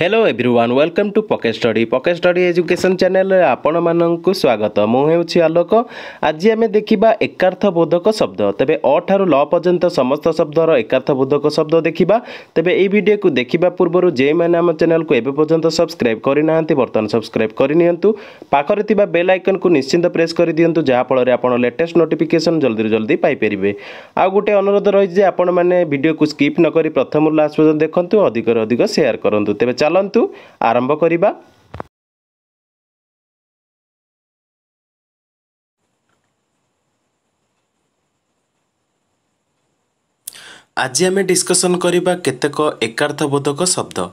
hello everyone welcome to Pocket Study Pocket Study education ଚ୍ୟାନେଲରେ ଆପଣମାନଙ୍କୁ ସ୍ୱାଗତ ମୁଁ ହେଉଛି ଆଲୋକ ଆଜି ଆମେ ଦେଖିବା ଏକାର୍ଥ ବୋଧକ ଶବ୍ଦ ତେବେ ଅ ଠାରୁ ଲ ପର୍ଯ୍ୟନ୍ତ ସମସ୍ତ ଶବ୍ଦର ଏକାର୍ଥ ବୋଧକ ଶବ୍ଦ ଦେଖିବା ତେବେ ଏହି ଭିଡ଼ିଓକୁ ଦେଖିବା ପୂର୍ବରୁ ଯେଉଁମାନେ ଆମ ଚ୍ୟାନେଲକୁ ଏବେ ପର୍ଯ୍ୟନ୍ତ ସବସ୍କ୍ରାଇବ୍ କରିନାହାନ୍ତି ବର୍ତ୍ତମାନ ସବସ୍କ୍ରାଇବ୍ କରିନିଅନ୍ତୁ ପାଖରେ ଥିବା ବେଲ୍ ଆଇକନ୍କୁ ନିଶ୍ଚିନ୍ତ ପ୍ରେସ୍ କରିଦିଅନ୍ତୁ ଯାହାଫଳରେ ଆପଣ ଲେଟେଷ୍ଟ ନୋଟିଫିକେସନ୍ ଜଲ୍ଦିରୁ ଜଲ୍ଦି ପାଇପାରିବେ ଆଉ ଗୋଟେ ଅନୁରୋଧ ରହିଛି ଯେ ଆପଣମାନେ ଭିଡ଼ିଓକୁ ସ୍କିପ୍ ନକରି ପ୍ରଥମରୁ ଲାଷ୍ଟ ପର୍ଯ୍ୟନ୍ତ ଦେଖନ୍ତୁ ଅଧିକରୁ ଅଧିକ ସେୟାର କରନ୍ତୁ ତେବେ ଚାଲନ୍ତୁ ଆରମ୍ଭ କରିବା ଆଜି ଆମେ ଡିସ୍କସନ୍ କରିବା କେତେକ ଏକାର୍ଥ ବୋଧକ ଶବ୍ଦ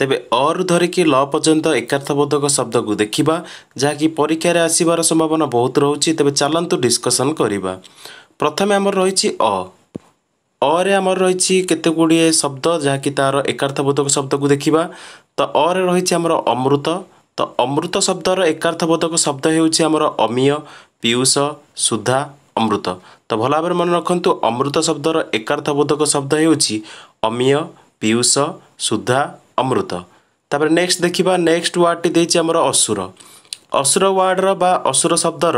ତେବେ ଅରୁ ଧରିକି ଲ ପର୍ଯ୍ୟନ୍ତ ଏକାର୍ଥ ବୋଧକ ଶବ୍ଦକୁ ଦେଖିବା ଯାହାକି ପରୀକ୍ଷାରେ ଆସିବାର ସମ୍ଭାବନା ବହୁତ ରହୁଛି ତେବେ ଚାଲନ୍ତୁ ଡିସ୍କସନ୍ କରିବା ପ୍ରଥମେ ଆମର ରହିଛି ଅ ଅରେ ଆମର ରହିଛି କେତେ ଗୁଡ଼ିଏ ଶବ୍ଦ ଯାହାକି ତା'ର ଏକାର୍ଥବୋଧକ ଶବ୍ଦକୁ ଦେଖିବା ତ ଅରେ ରହିଛି ଆମର ଅମୃତ ତ ଅମୃତ ଶବ୍ଦର ଏକାର୍ଥବୋଧକ ଶବ୍ଦ ହେଉଛି ଆମର ଅମୀୟ ପିୟୁଷ ସୁଧା ଅମୃତ ତ ଭଲ ଭାବରେ ମନେ ରଖନ୍ତୁ ଅମୃତ ଶବ୍ଦର ଏକାର୍ଥବୋଧକ ଶବ୍ଦ ହେଉଛି ଅମୀୟ ପିୟୁଷ ସୁଧା ଅମୃତ ତାପରେ ନେକ୍ସଟ ଦେଖିବା ନେକ୍ସଟ ୱାର୍ଡ଼ଟି ଦେଇଛି ଆମର ଅସୁର ଅସୁର ୱାର୍ଡ଼ର ବା ଅସୁର ଶବ୍ଦର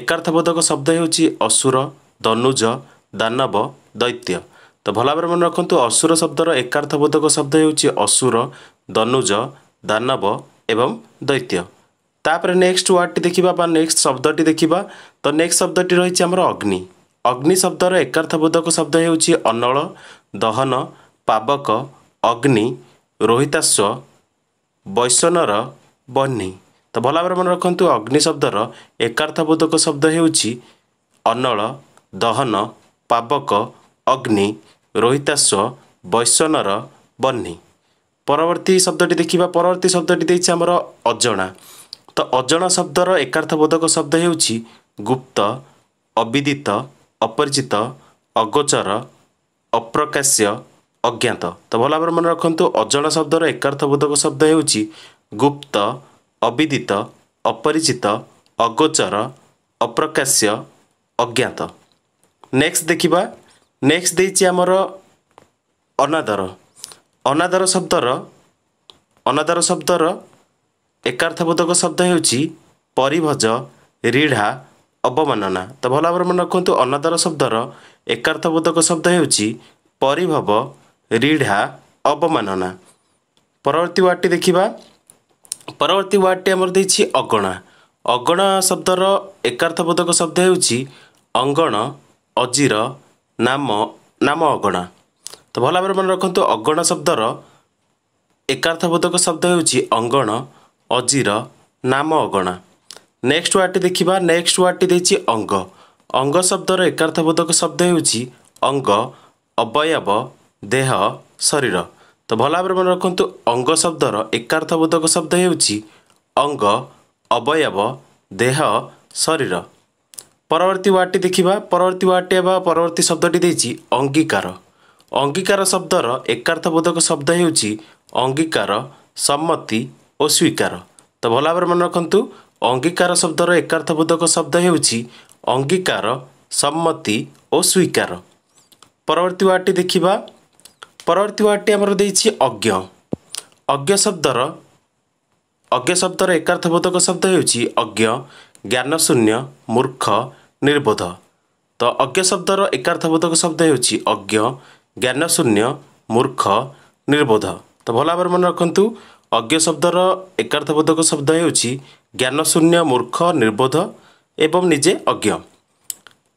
ଏକାର୍ଥବୋଧକ ଶବ୍ଦ ହେଉଛି ଅସୁର ଦନୁଜ ଦାନବ ଦୈତ୍ୟ ତ ଭଲ ଭାବରେ ମନେ ରଖନ୍ତୁ ଅସୁର ଶବ୍ଦର ଏକାର୍ଥବୋଧକ ଶବ୍ଦ ହେଉଛି ଅସୁର ଦନୁଜ ଦାନବ ଏବଂ ଦୈତ୍ୟ ତାପରେ ନେକ୍ସଟ ୱାର୍ଡ଼ଟି ଦେଖିବା ବା ନେକ୍ସଟ ଶବ୍ଦଟି ଦେଖିବା ତ ନେକ୍ସଟ ଶବ୍ଦଟି ରହିଛି ଆମର ଅଗ୍ନି ଅଗ୍ନି ଶବ୍ଦର ଏକାର୍ଥବୋଧକ ଶବ୍ଦ ହେଉଛି ଅନଳ ଦହନ ପାବକ ଅଗ୍ନି ରୋହିତାଶ୍ୱ ବୈଷନର ବହ୍ନି ତ ଭଲ ଭାବରେ ମନେ ରଖନ୍ତୁ ଅଗ୍ନି ଶବ୍ଦର ଏକାର୍ଥବୋଧକ ଶବ୍ଦ ହେଉଛି ଅନଳ ଦହନ ପାବକ ଅଗ୍ନି ରୋହିତାଶ୍ୱ ବୈଷନର ବହ୍ନି ପରବର୍ତ୍ତୀ ଶବ୍ଦଟି ଦେଖିବା ପରବର୍ତ୍ତୀ ଶବ୍ଦଟି ଦେଇଛି ଆମର ଅଜଣା ତ ଅଜଣା ଶବ୍ଦର ଏକାର୍ଥବୋଧକ ଶବ୍ଦ ହେଉଛି ଗୁପ୍ତ ଅବିଦିତ ଅପରିଚିତ ଅଗୋଚର ଅପ୍ରକାଶ୍ୟ ଅଜ୍ଞାତ ତ ଭଲ ଭାବରେ ମନେ ରଖନ୍ତୁ ଅଜଣା ଶବ୍ଦର ଏକାର୍ଥବୋଧକ ଶବ୍ଦ ହେଉଛି ଗୁପ୍ତ ଅବିଦିତ ଅପରିଚିତ ଅଗୋଚର ଅପ୍ରକାଶ୍ୟ ଅଜ୍ଞାତ ନେକ୍ସଟ ଦେଖିବା ନେକ୍ସଟ ଦେଇଛି ଆମର ଅନାଦର ଅନାଦର ଶବ୍ଦର ଅନାଦର ଶବ୍ଦର ଏକାର୍ଥବୋଧକ ଶବ୍ଦ ହେଉଛି ପରିଭଜ ରିଢ଼ା ଅବମାନନା ତ ଭଲ ଭାବରେ ମନେ ରଖନ୍ତୁ ଅନାଦର ଶବ୍ଦର ଏକାର୍ଥବୋଧକ ଶବ୍ଦ ହେଉଛି ପରିଭବ ରିଢ଼ା ଅବମାନନା ପରବର୍ତ୍ତୀ ୱାର୍ଡ଼ଟି ଦେଖିବା ପରବର୍ତ୍ତୀ ୱାର୍ଡ଼ଟି ଆମର ଦେଇଛି ଅଗଣା ଅଗଣା ଶବ୍ଦର ଏକାର୍ଥବୋଧକ ଶବ୍ଦ ହେଉଛି ଅଙ୍ଗଣ ଅଜିର ନାମ ନାମ ଅଗଣା ତ ଭଲ ଭାବରେ ମନେ ରଖନ୍ତୁ ଅଗଣା ଶବ୍ଦର ଏକାର୍ଥବୋଧକ ଶବ୍ଦ ହେଉଛି ଅଙ୍ଗଣ ଅଜିର ନାମ ଅଗଣା ନେକ୍ସଟ ୱାର୍ଡ଼ଟି ଦେଖିବା ନେକ୍ସଟ ୱାର୍ଡ଼ଟି ଦେଇଛି ଅଙ୍ଗ ଅଙ୍ଗ ଶବ୍ଦର ଏକାର୍ଥବୋଧକ ଶବ୍ଦ ହେଉଛି ଅଙ୍ଗ ଅବୟବ ଦେହ ଶରୀର ତ ଭଲ ଭାବରେ ମନେ ରଖନ୍ତୁ ଅଙ୍ଗ ଶବ୍ଦର ଏକାର୍ଥବୋଧକ ଶବ୍ଦ ହେଉଛି ଅଙ୍ଗ ଅବୟବ ଦେହ ଶରୀର ପରବର୍ତ୍ତୀ ୱାର୍ଡ଼ଟି ଦେଖିବା ପରବର୍ତ୍ତୀ ୱାର୍ଡ଼ଟି ବା ପରବର୍ତ୍ତୀ ଶବ୍ଦଟି ଦେଇଛି ଅଙ୍ଗୀକାର ଅଙ୍ଗୀକାର ଶବ୍ଦର ଏକାର୍ଥବୋଧକ ଶବ୍ଦ ହେଉଛି ଅଙ୍ଗୀକାର ସମ୍ମତି ଓ ସ୍ୱୀକାର ତ ଭଲ ଭାବରେ ମନେ ରଖନ୍ତୁ ଅଙ୍ଗୀକାର ଶବ୍ଦର ଏକାର୍ଥବୋଧକ ଶବ୍ଦ ହେଉଛି ଅଙ୍ଗୀକାର ସମ୍ମତି ଓ ସ୍ୱୀକାର ପରବର୍ତ୍ତୀ ୱାର୍ଡ଼ଟି ଦେଖିବା ପରବର୍ତ୍ତୀ ୱାର୍ଡ଼ଟି ଆମର ଦେଇଛି ଅଜ୍ଞ ଅଜ୍ଞ ଶବ୍ଦର ଅଜ୍ଞ ଶବ୍ଦର ଏକାର୍ଥବୋଧକ ଶବ୍ଦ ହେଉଛି ଅଜ୍ଞ ଜ୍ଞାନଶୂନ୍ୟ ମୂର୍ଖ ନିର୍ବୋଧ ତ ଅଜ୍ଞ ଶବ୍ଦର ଏକାର୍ଥବୋଧକ ଶବ୍ଦ ହେଉଛି ଅଜ୍ଞ ଜ୍ଞାନଶୂନ୍ୟ ମୂର୍ଖ ନିର୍ବୋଧ ତ ଭଲ ଭାବରେ ମନେ ରଖନ୍ତୁ ଅଜ୍ଞ ଶବ୍ଦର ଏକାର୍ଥବୋଧକ ଶବ୍ଦ ହେଉଛି ଜ୍ଞାନଶୂନ୍ୟ ମୂର୍ଖ ନିର୍ବୋଧ ଏବଂ ନିଜେ ଅଜ୍ଞ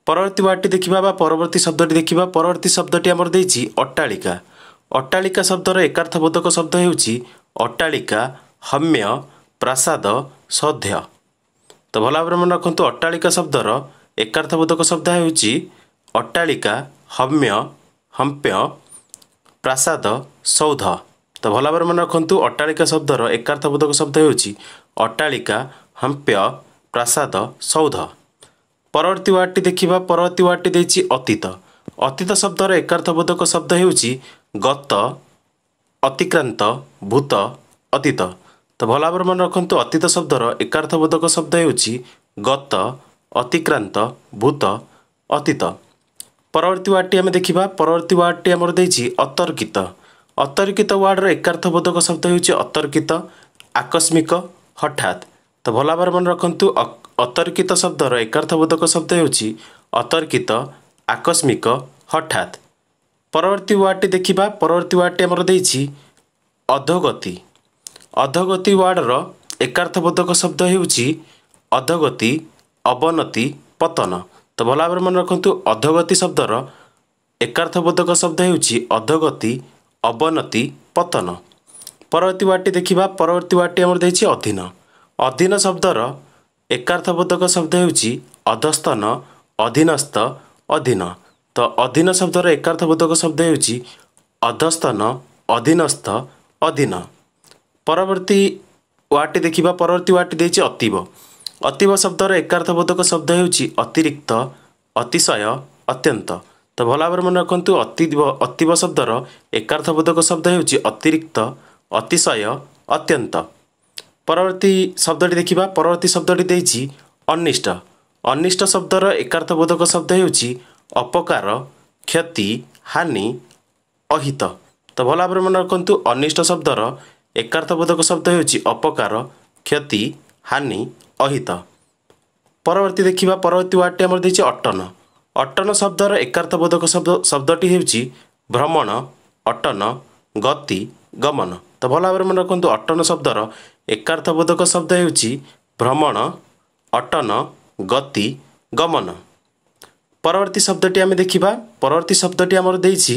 ପରବର୍ତ୍ତୀ ବାଟି ଦେଖିବା ବା ପରବର୍ତ୍ତୀ ଶବ୍ଦଟି ଦେଖିବା ପରବର୍ତ୍ତୀ ଶବ୍ଦଟି ଆମର ଦେଇଛି ଅଟ୍ଟାଳିକା ଅଟ୍ଟାଳିକା ଶବ୍ଦର ଏକାର୍ଥବୋଧକ ଶବ୍ଦ ହେଉଛି ଅଟ୍ଟାଳିକା ହମ୍ୟ ପ୍ରାସାଦ ସଧ୍ୟ ତ ଭଲ ଭାବରେ ମନେ ରଖନ୍ତୁ ଅଟ୍ଟାଳିକା ଶବ୍ଦର ଏକାର୍ଥବୋଧକ ଶବ୍ଦ ହେଉଛି ଅଟ୍ଟାଳିକା ହମ୍ୟ ହମ୍ପ୍ୟ ପ୍ରାସାଦ ସୌଧ ତ ଭଲ ଭାବରେ ମନେ ରଖନ୍ତୁ ଅଟ୍ଟାଳିକା ଶବ୍ଦର ଏକାର୍ଥବୋଧକ ଶବ୍ଦ ହେଉଛି ଅଟ୍ଟାଳିକା ହମ୍ପ୍ୟ ପ୍ରାସାଦ ସୌଧ ପରବର୍ତ୍ତୀ ୱାର୍ଡ଼ଟି ଦେଖିବା ପରବର୍ତ୍ତୀ ୱାର୍ଡ଼ଟି ଦେଇଛି ଅତୀତ ଅତୀତ ଶବ୍ଦର ଏକାର୍ଥବୋଧକ ଶବ୍ଦ ହେଉଛି ଗତ ଅତିକ୍ରାନ୍ତ ଭୂତ ଅତୀତ ତ ଭଲ ଭାବରେ ମନେ ରଖନ୍ତୁ ଅତୀତ ଶବ୍ଦର ଏକାର୍ଥବୋଧକ ଶବ୍ଦ ହେଉଛି ଗତ अतिक्रांत भूत अतीत परवर्ती वार्ड टे देखी वार्ड टेम अतर्कित अतर्कित वार्ड र एकर्थ बोधक शब्द हेर्नु अतर्कित आकस्मिक हठा त भएर मन रक अतर्कित शब्द र एकर्थ बोधक शब्द हेर्छ अतर्कित आकस्मिक हठात परवर्ती वार्ड टे देखि वार्ड टेम अधगति अधगति वार्ड र एकर्थ बोधक शब्द हेर्छ अधगति ଅବନତି ପତନ ତ ଭଲ ଭାବରେ ମନେ ରଖନ୍ତୁ ଅଧଗତି ଶବ୍ଦର ଏକାର୍ଥବୋଧକ ଶବ୍ଦ ହେଉଛି ଅଧଗତି ଅବନତି ପତନ ପରବର୍ତ୍ତୀ ବାଟି ଦେଖିବା ପରବର୍ତ୍ତୀ ବାଟି ଆମର ଦେଇଛି ଅଧୀନ ଅଧୀନ ଶବ୍ଦର ଏକାର୍ଥବୋଧକ ଶବ୍ଦ ହେଉଛି ଅଧସ୍ତନ ଅଧୀନସ୍ଥ ଅଧୀନ ତ ଅଧୀନ ଶବ୍ଦର ଏକାର୍ଥବୋଧକ ଶବ୍ଦ ହେଉଛି ଅଧସ୍ତନ ଅଧୀନସ୍ଥ ଅଧୀନ ପରବର୍ତ୍ତୀ ୱାଟି ଦେଖିବା ପରବର୍ତ୍ତୀ ୱାଟି ଦେଇଛି ଅତୀବ अतिव शब्दर र बोधक शब्द हेर्छ अतिरिक्त अतिशय अत्यंत त भेक अति अतीव शब्द र एकर्थ बोधक शब्द हेर्छ अतिरिक्त अतिशय अत्यंत परवर्ती शब्द देखि शब्द अनिष्ट अनिष्ट शब्दर र बोधक शब्द हेर्छ अपकार क्षति हानि अहित त भल मन रकु अनिष्ट शब्दर र बोधक शब्द हेर्छ अपकार क्षति हानि ଅହିତ ପରବର୍ତ୍ତୀ ଦେଖିବା ପରବର୍ତ୍ତୀ ୱାର୍ଡ଼ଟି ଆମର ଦେଇଛି ଅଟନ ଅଟନ ଶବ୍ଦର ଏକାର୍ଥବୋଧକ ଶବ୍ଦ ଶବ୍ଦଟି ହେଉଛି ଭ୍ରମଣ ଅଟନ ଗତି ଗମନ ତ ଭଲ ଭାବରେ ମନେ ରଖନ୍ତୁ ଅଟନ ଶବ୍ଦର ଏକାର୍ଥବୋଧକ ଶବ୍ଦ ହେଉଛି ଭ୍ରମଣ ଅଟନ ଗତି ଗମନ ପରବର୍ତ୍ତୀ ଶବ୍ଦଟି ଆମେ ଦେଖିବା ପରବର୍ତ୍ତୀ ଶବ୍ଦଟି ଆମର ଦେଇଛି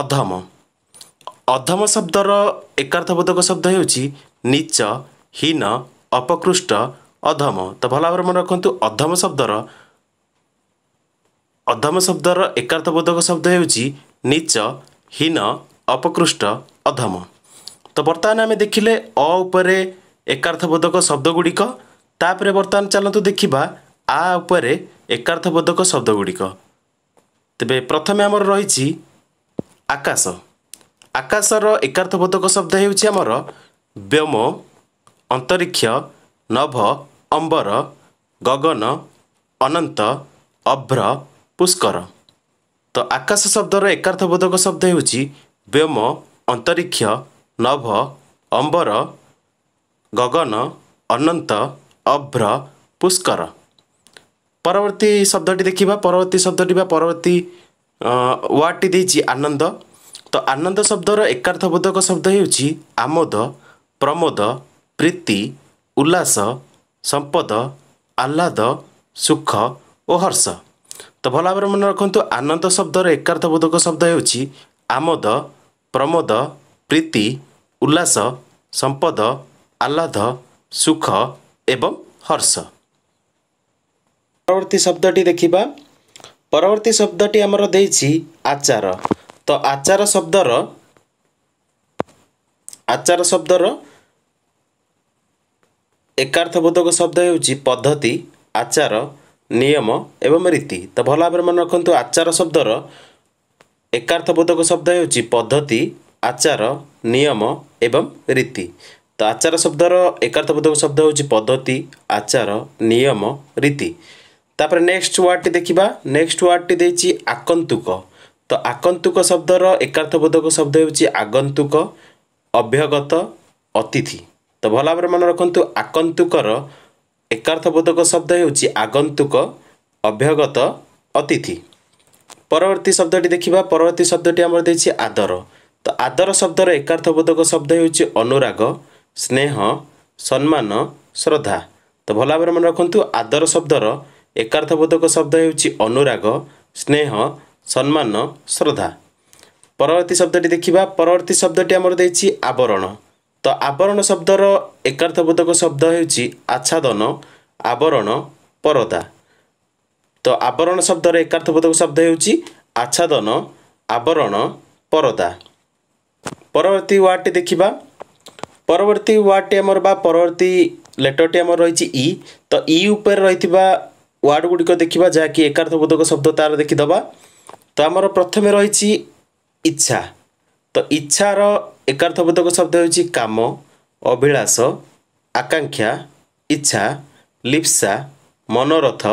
ଅଧମ ଅଧମ ଶବ୍ଦର ଏକାର୍ଥବୋଧକ ଶବ୍ଦ ହେଉଛି ନୀଚ ହୀନ ଅପକୃଷ୍ଟ ଅଧମ ତ ଭଲ ଭାବରେ ମନେ ରଖନ୍ତୁ ଅଧମ ଶବ୍ଦର ଅଧମ ଶବ୍ଦର ଏକାର୍ଥବୋଧକ ଶବ୍ଦ ହେଉଛି ନୀଚ ହୀନ ଅପକୃଷ୍ଟ ଅଧମ ତ ବର୍ତ୍ତମାନ ଆମେ ଦେଖିଲେ ଅ ଉପରେ ଏକାର୍ଥବୋଧକ ଗୁଡ଼ିକ ତାପରେ ବର୍ତ୍ତମାନ ଚାଲନ୍ତୁ ଦେଖିବା ଆ ଉପରେ ଏକାର୍ଥବୋଧକ ଗୁଡ଼ିକ ତେବେ ପ୍ରଥମେ ଆମର ରହିଛି ଆକାଶ ଆକାଶର ଏକାର୍ଥବୋଧକ ଶବ୍ଦ ହେଉଛି ଆମର ବ୍ୟୋମ ଅନ୍ତରିକ୍ଷ ନଭ ଅମ୍ବର ଗଗନ ଅନନ୍ତ ଅଭ୍ର ପୁଷ୍କର ତ ଆକାଶ ଶବ୍ଦର ଏକାର୍ଥବୋଧକ ଶବ୍ଦ ହେଉଛି ବ୍ୟୋମ ଅନ୍ତରିକ୍ଷ ନଭ ଅମ୍ବର ଗଗନ ଅନନ୍ତ ଅଭ୍ର ପୁଷ୍କର ପରବର୍ତ୍ତୀ ଶବ୍ଦଟି ଦେଖିବା ପରବର୍ତ୍ତୀ ଶବ୍ଦଟି ବା ପରବର୍ତ୍ତୀ ୱାର୍ଡ଼ଟି ଦେଇଛି ଆନନ୍ଦ ତ ଆନନ୍ଦ ଶବ୍ଦର ଏକାର୍ଥବୋଧକ ଶବ୍ଦ ହେଉଛି ଆମୋଦ ପ୍ରମୋଦ ପ୍ରୀତି ଉଲ୍ଲାସ ସମ୍ପଦ ଆହ୍ଲାଦ ସୁଖ ଓ ହର୍ଷ ତ ଭଲ ଭାବରେ ମନେ ରଖନ୍ତୁ ଆନନ୍ଦ ଶବ୍ଦର ଏକାର୍ଥବୋଧକ ଶବ୍ଦ ହେଉଛି ଆମୋଦ ପ୍ରମୋଦ ପ୍ରୀତି ଉଲ୍ଲାସ ସମ୍ପଦ ଆହ୍ଲାଦ ସୁଖ ଏବଂ ହର୍ଷ ପରବର୍ତ୍ତୀ ଶବ୍ଦଟି ଦେଖିବା ପରବର୍ତ୍ତୀ ଶବ୍ଦଟି ଆମର ଦେଇଛି ଆଚାର ତ ଆଚାର ଶବ୍ଦର ଆଚାର ଶବ୍ଦର ଏକାର୍ଥବୋଧକ ଶବ୍ଦ ହେଉଛି ପଦ୍ଧତି ଆଚାର ନିୟମ ଏବଂ ରୀତି ତ ଭଲ ଭାବରେ ମନେ ରଖନ୍ତୁ ଆଚାର ଶବ୍ଦର ଏକାର୍ଥବୋଧକ ଶବ୍ଦ ହେଉଛି ପଦ୍ଧତି ଆଚାର ନିୟମ ଏବଂ ରୀତି ତ ଆଚାର ଶବ୍ଦର ଏକାର୍ଥବୋଧକ ଶବ୍ଦ ହେଉଛି ପଦ୍ଧତି ଆଚାର ନିୟମ ରୀତି ତାପରେ ନେକ୍ସଟ ୱାର୍ଡ଼ଟି ଦେଖିବା ନେକ୍ସଟ ୱାର୍ଡ଼ଟି ଦେଇଛି ଆକନ୍ତୁକ ତ ଆକନ୍ତୁକ ଶବ୍ଦର ଏକାର୍ଥବୋଧକ ଶବ୍ଦ ହେଉଛି ଆଗନ୍ତୁକ ଅଭ୍ୟଗତ ଅତିଥି ତ ଭଲ ଭାବରେ ମନେ ରଖନ୍ତୁ ଆକନ୍ତୁକର ଏକାର୍ଥବୋଧକ ଶବ୍ଦ ହେଉଛି ଆଗନ୍ତୁକ ଅଭ୍ୟଗତ ଅତିଥି ପରବର୍ତ୍ତୀ ଶବ୍ଦଟି ଦେଖିବା ପରବର୍ତ୍ତୀ ଶବ୍ଦଟି ଆମର ଦେଇଛି ଆଦର ତ ଆଦର ଶବ୍ଦର ଏକାର୍ଥବୋଧକ ଶବ୍ଦ ହେଉଛି ଅନୁରାଗ ସ୍ନେହ ସମ୍ମାନ ଶ୍ରଦ୍ଧା ତ ଭଲ ଭାବରେ ମନେ ରଖନ୍ତୁ ଆଦର ଶବ୍ଦର ଏକାର୍ଥବୋଧକ ଶବ୍ଦ ହେଉଛି ଅନୁରାଗ ସ୍ନେହ ସମ୍ମାନ ଶ୍ରଦ୍ଧା ପରବର୍ତ୍ତୀ ଶବ୍ଦଟି ଦେଖିବା ପରବର୍ତ୍ତୀ ଶବ୍ଦଟି ଆମର ଦେଇଛି ଆବରଣ ତ ଆବରଣ ଶବ୍ଦର ଏକାର୍ଥବୋଧକ ଶବ୍ଦ ହେଉଛି ଆଚ୍ଛାଦନ ଆବରଣ ପରଦା ତ ଆବରଣ ଶବ୍ଦର ଏକାର୍ଥବୋଧକ ଶବ୍ଦ ହେଉଛି ଆଚ୍ଛାଦନ ଆବରଣ ପରଦା ପରବର୍ତ୍ତୀ ୱାର୍ଡ଼ଟି ଦେଖିବା ପରବର୍ତ୍ତୀ ୱାର୍ଡ଼ଟି ଆମର ବା ପରବର୍ତ୍ତୀ ଲେଟର୍ଟି ଆମର ରହିଛି ଇ ତ ଇ ଉପରେ ରହିଥିବା ୱାର୍ଡ଼ ଗୁଡ଼ିକ ଦେଖିବା ଯାହାକି ଏକାର୍ଥବୋଧକ ଶବ୍ଦ ତା'ର ଦେଖିଦେବା ତ ଆମର ପ୍ରଥମେ ରହିଛି ଇଚ୍ଛା ତ ଇଚ୍ଛାର ଏକାର୍ଥବୋଧକ ଶବ୍ଦ ହେଉଛି କାମ ଅଭିଳାଷ ଆକାଂକ୍ଷା ଇଚ୍ଛା ଲିପ୍ସା ମନୋରଥ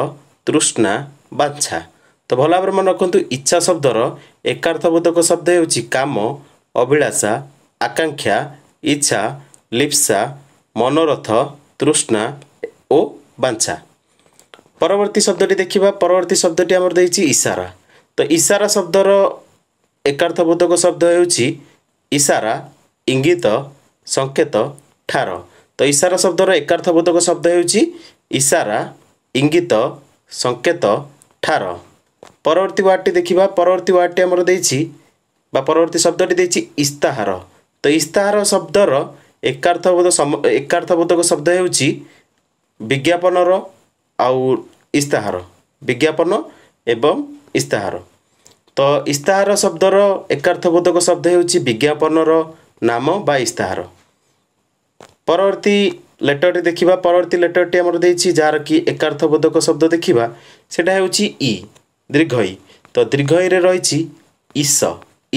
ତୃଷ୍ଣା ବାଛା ତ ଭଲ ଭାବରେ ମନେ ରଖନ୍ତୁ ଇଚ୍ଛା ଶବ୍ଦର ଏକାର୍ଥବୋଧକ ଶବ୍ଦ ହେଉଛି କାମ ଅଭିଳାଷା ଆକାଂକ୍ଷା ଇଚ୍ଛା ଲିପ୍ସା ମନୋରଥ ତୃଷ୍ଣା ଓ ବାଞ୍ଛା ପରବର୍ତ୍ତୀ ଶବ୍ଦଟି ଦେଖିବା ପରବର୍ତ୍ତୀ ଶବ୍ଦଟି ଆମର ଦେଇଛି ଇସାରା ତ ଇସାରା ଶବ୍ଦର ଏକାର୍ଥବୋଧକ ଶବ୍ଦ ହେଉଛି ଇସାରା ଇଙ୍ଗିତ ସଙ୍କେତ ଠାର ତ ଇସାରା ଶବ୍ଦର ଏକାର୍ଥବୋଧକ ଶବ୍ଦ ହେଉଛି ଇସାରା ଇଙ୍ଗିତ ସଙ୍କେତ ଠାର ପରବର୍ତ୍ତୀ ୱାର୍ଡ଼ଟି ଦେଖିବା ପରବର୍ତ୍ତୀ ୱାର୍ଡ଼ଟି ଆମର ଦେଇଛି ବା ପରବର୍ତ୍ତୀ ଶବ୍ଦଟି ଦେଇଛି ଇସ୍ତାହାର ତ ଇସ୍ତାହାର ଶବ୍ଦର ଏକାର୍ଥବୋଧ ଏକାର୍ଥବୋଧକ ଶବ୍ଦ ହେଉଛି ବିଜ୍ଞାପନର ଆଉ ଇସ୍ତାହାର ବିଜ୍ଞାପନ ଏବଂ ଇସ୍ତାହାର ତ ଇସ୍ତାହାର ଶବ୍ଦର ଏକାର୍ଥବୋଧକ ଶବ୍ଦ ହେଉଛି ବିଜ୍ଞାପନର ନାମ ବା ଇସ୍ତାହାର ପରବର୍ତ୍ତୀ ଲେଟର୍ଟି ଦେଖିବା ପରବର୍ତ୍ତୀ ଲେଟର୍ଟି ଆମର ଦେଇଛି ଯାହାର କି ଏକାର୍ଥବୋଧକ ଶବ୍ଦ ଦେଖିବା ସେଇଟା ହେଉଛି ଇ ଦୀର୍ଘ ଇ ତ ଦୀର୍ଘ ଇରେ ରହିଛି ଇସ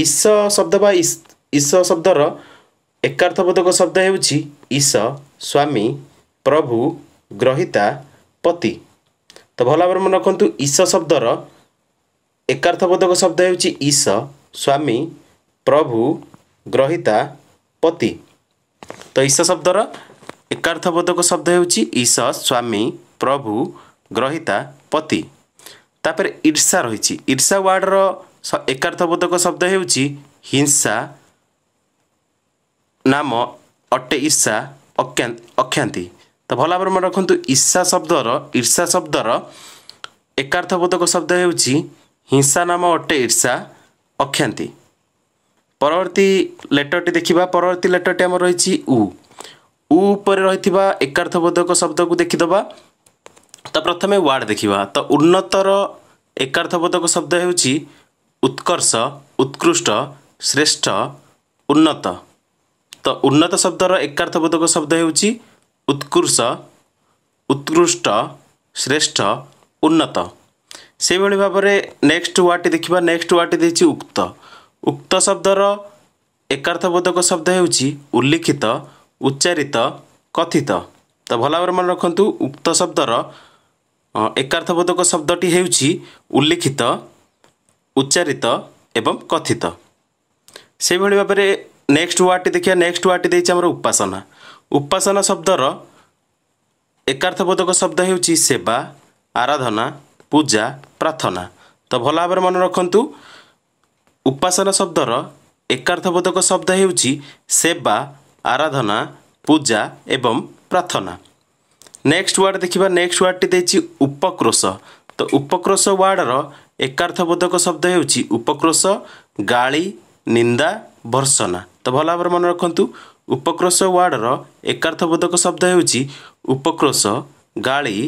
ଇସ ଶବ୍ଦ ବା ଇସ ଶବ୍ଦର ଏକାର୍ଥବୋଧକ ଶବ୍ଦ ହେଉଛି ଇସ ସ୍ୱାମୀ ପ୍ରଭୁ ଗ୍ରହିତା ପତି ତ ଭଲ ଭାବରେ ମନେ ରଖନ୍ତୁ ଇସ ଶବ୍ଦର एकर्थबोधक शब्द हेर्छ ईश स्वामी प्रभु ग्रहिता पति त ईस शब्द र एकर्थ बोधक शब्द हेर्छ ईश स्वामी प्रभु ग्रहीता पति त इर्षा रहि ईर्षा वार्ड र शब्द हेर्छ हिंसा नाम अटे इर्षा अक्षान्ती त भएर इषा शब्द र इर्षा शब्द र एकर्थ बोधक शब्द हेर्छ हिंसा नाम अटे इर्षा अक्षान्ती परवर्ती लेटर टे देखा पवर्ती लेटर टेम रह उठबोधक शब्दको देखिद प्रथमे वार्ड देखा त उन्नतर एकर्थबोधक शब्द हेर्छ उत्कर्ष उत्कृष्ट श्रेष्ठ उन्नत त उन्नत शब्दर र बोधक शब्द हेर्छ उत्कृष्ट उत्कृष्ट श्रेष्ठ उन्नत ସେହିଭଳି ଭାବରେ ନେକ୍ସଟ ୱାର୍ଡ଼ଟି ଦେଖିବା ନେକ୍ସଟ ୱାର୍ଡ଼ଟି ଦେଇଛି ଉକ୍ତ ଉକ୍ତ ଶବ୍ଦର ଏକାର୍ଥବୋଧକ ଶବ୍ଦ ହେଉଛି ଉଲ୍ଲିଖିତ ଉଚ୍ଚାରିତ କଥିତ ତ ଭଲ ଭାବରେ ମନେ ରଖନ୍ତୁ ଉକ୍ତ ଶବ୍ଦର ଏକାର୍ଥବୋଧକ ଶବ୍ଦଟି ହେଉଛି ଉଲ୍ଲିଖିତ ଉଚ୍ଚାରିତ ଏବଂ କଥିତ ସେହିଭଳି ଭାବରେ ନେକ୍ସଟ ୱାର୍ଡ଼ଟି ଦେଖିବା ନେକ୍ସଟ ୱାର୍ଡ଼ଟି ଦେଇଛି ଆମର ଉପାସନା ଉପାସନା ଶବ୍ଦର ଏକାର୍ଥବୋଧକ ଶବ୍ଦ ହେଉଛି ସେବା ଆରାଧନା ପୂଜା ପ୍ରାର୍ଥନା ତ ଭଲ ଭାବରେ ମନେ ରଖନ୍ତୁ ଉପାସନା ଶବ୍ଦର ଏକାର୍ଥବୋଧକ ଶବ୍ଦ ହେଉଛି ସେବା ଆରାଧନା ପୂଜା ଏବଂ ପ୍ରାର୍ଥନା ନେକ୍ସଟ ୱାର୍ଡ଼ ଦେଖିବା ନେକ୍ସଟ ୱାର୍ଡ଼ଟି ଦେଇଛି ଉପକ୍ରୋଶ ତ ଉପକ୍ରୋଶ ୱାର୍ଡ଼ର ଏକାର୍ଥବୋଧକ ଶବ୍ଦ ହେଉଛି ଉପକ୍ରୋଶ ଗାଳି ନିନ୍ଦା ଭର୍ସନା ତ ଭଲ ଭାବରେ ମନେ ରଖନ୍ତୁ ଉପକ୍ରୋଶ ୱାର୍ଡ଼ର ଏକାର୍ଥବୋଧକ ଶବ୍ଦ ହେଉଛି ଉପକ୍ରୋଶ ଗାଳି